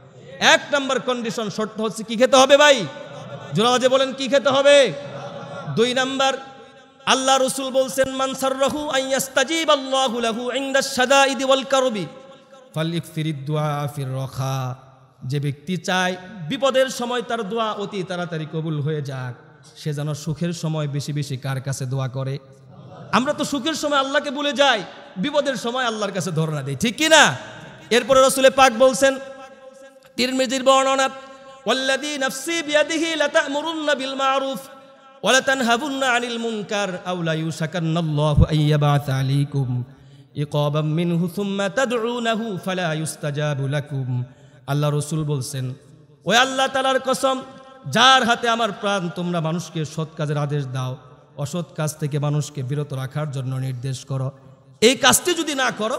এক নম্বর কন্ডিশন শর্ত হচ্ছে কি খেতে হবে ভাই জোরাজে বলেন কি খেতে হবে দুই নাম্বার আল্লাহ রসুল বলছেন মানসার রহু আইয়াস্তাজি লাহু ওয়াল কারবি ফির রখা যে ব্যক্তি চায় বিপদের সময় তার দোয়া অতি তাড়াতাড়ি কবুল হয়ে যাক সে যেন সুখের সময় বেশি বেশি কার কাছে দোয়া করে আমরা তো সুখের সময় আল্লাহকে ভুলে যাই বিপদের সময় আল্লাহর কাছে ধরনা দিই ঠিক কি না এরপরে রসুলে পাক বলছেন তিরমিজির বর্ণনা ওয়াল্লাদি নফসি বিয়াদিহি লাতামুরুন্না বিল মারুফ ওয়ালাতানহাবুন্না আনিল মুনকার আওলা ইউসাকান্নাল্লাহু আইয়াবাত আলাইকুম ইকাবাম মিনহু সুম্মা তাদউনাহু ফালা ইউস্তাজাবু লাকুম আল্লাহ রসুল বলছেন ওই আল্লাহ তালার কসম যার হাতে আমার প্রাণ তোমরা মানুষকে সৎ কাজের আদেশ দাও অসৎ কাজ থেকে মানুষকে বিরত রাখার জন্য নির্দেশ করো এই কাজটি যদি না করো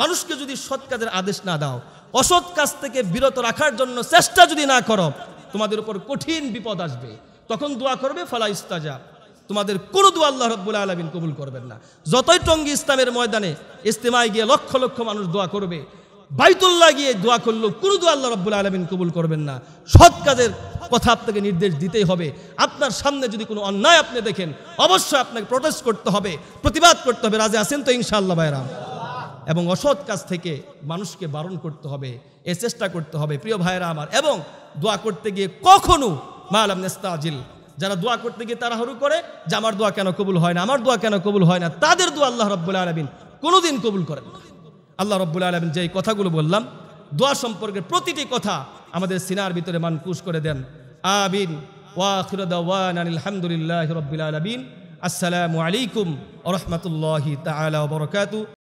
মানুষকে যদি সৎ কাজের আদেশ না দাও অসৎ কাজ থেকে বিরত রাখার জন্য চেষ্টা যদি না করো তোমাদের উপর কঠিন বিপদ আসবে তখন দোয়া করবে ফালা ইস্তাজা তোমাদের কোনো দোয়া আল্লাহ রব্বুল আলমিন কবুল করবেন না যতই টঙ্গি ইসলামের ময়দানে ইস্তেমায় গিয়ে লক্ষ লক্ষ মানুষ দোয়া করবে বাইতুল্লাহ গিয়ে দোয়া করলো কোনো দোয়া আল্লাহ রব্বুল আলমিন কবুল করবেন না সৎ কাজের কথা আপনাকে নির্দেশ দিতেই হবে আপনার সামনে যদি কোনো অন্যায় আপনি দেখেন অবশ্যই আপনাকে প্রোটেস্ট করতে হবে প্রতিবাদ করতে হবে রাজে আসেন তো ইনশাআল্লাহ ভাইরাম এবং অসৎ কাজ থেকে মানুষকে বারণ করতে হবে এ চেষ্টা করতে হবে প্রিয় ভাইয়েরা আমার এবং দোয়া করতে গিয়ে কখনো মালাম নেস্তাজিল যারা দোয়া করতে গিয়ে তারা হরু করে যে আমার দোয়া কেন কবুল হয় না আমার দোয়া কেন কবুল হয় না তাদের দোয়া আল্লাহ রব্বুল আলমিন কোনোদিন কবুল করেন না আল্লাহ রব্বুল আলমিন যে কথাগুলো বললাম দোয়া সম্পর্কে প্রতিটি কথা আমাদের সিনার ভিতরে মানকুশ করে দেন আবিন ওয়াখিরদাওয়ান আলহামদুলিল্লাহ রব্বুল আলমিন আসসালামু আলাইকুম ওরহমতুল্লাহি তালা বরকাতু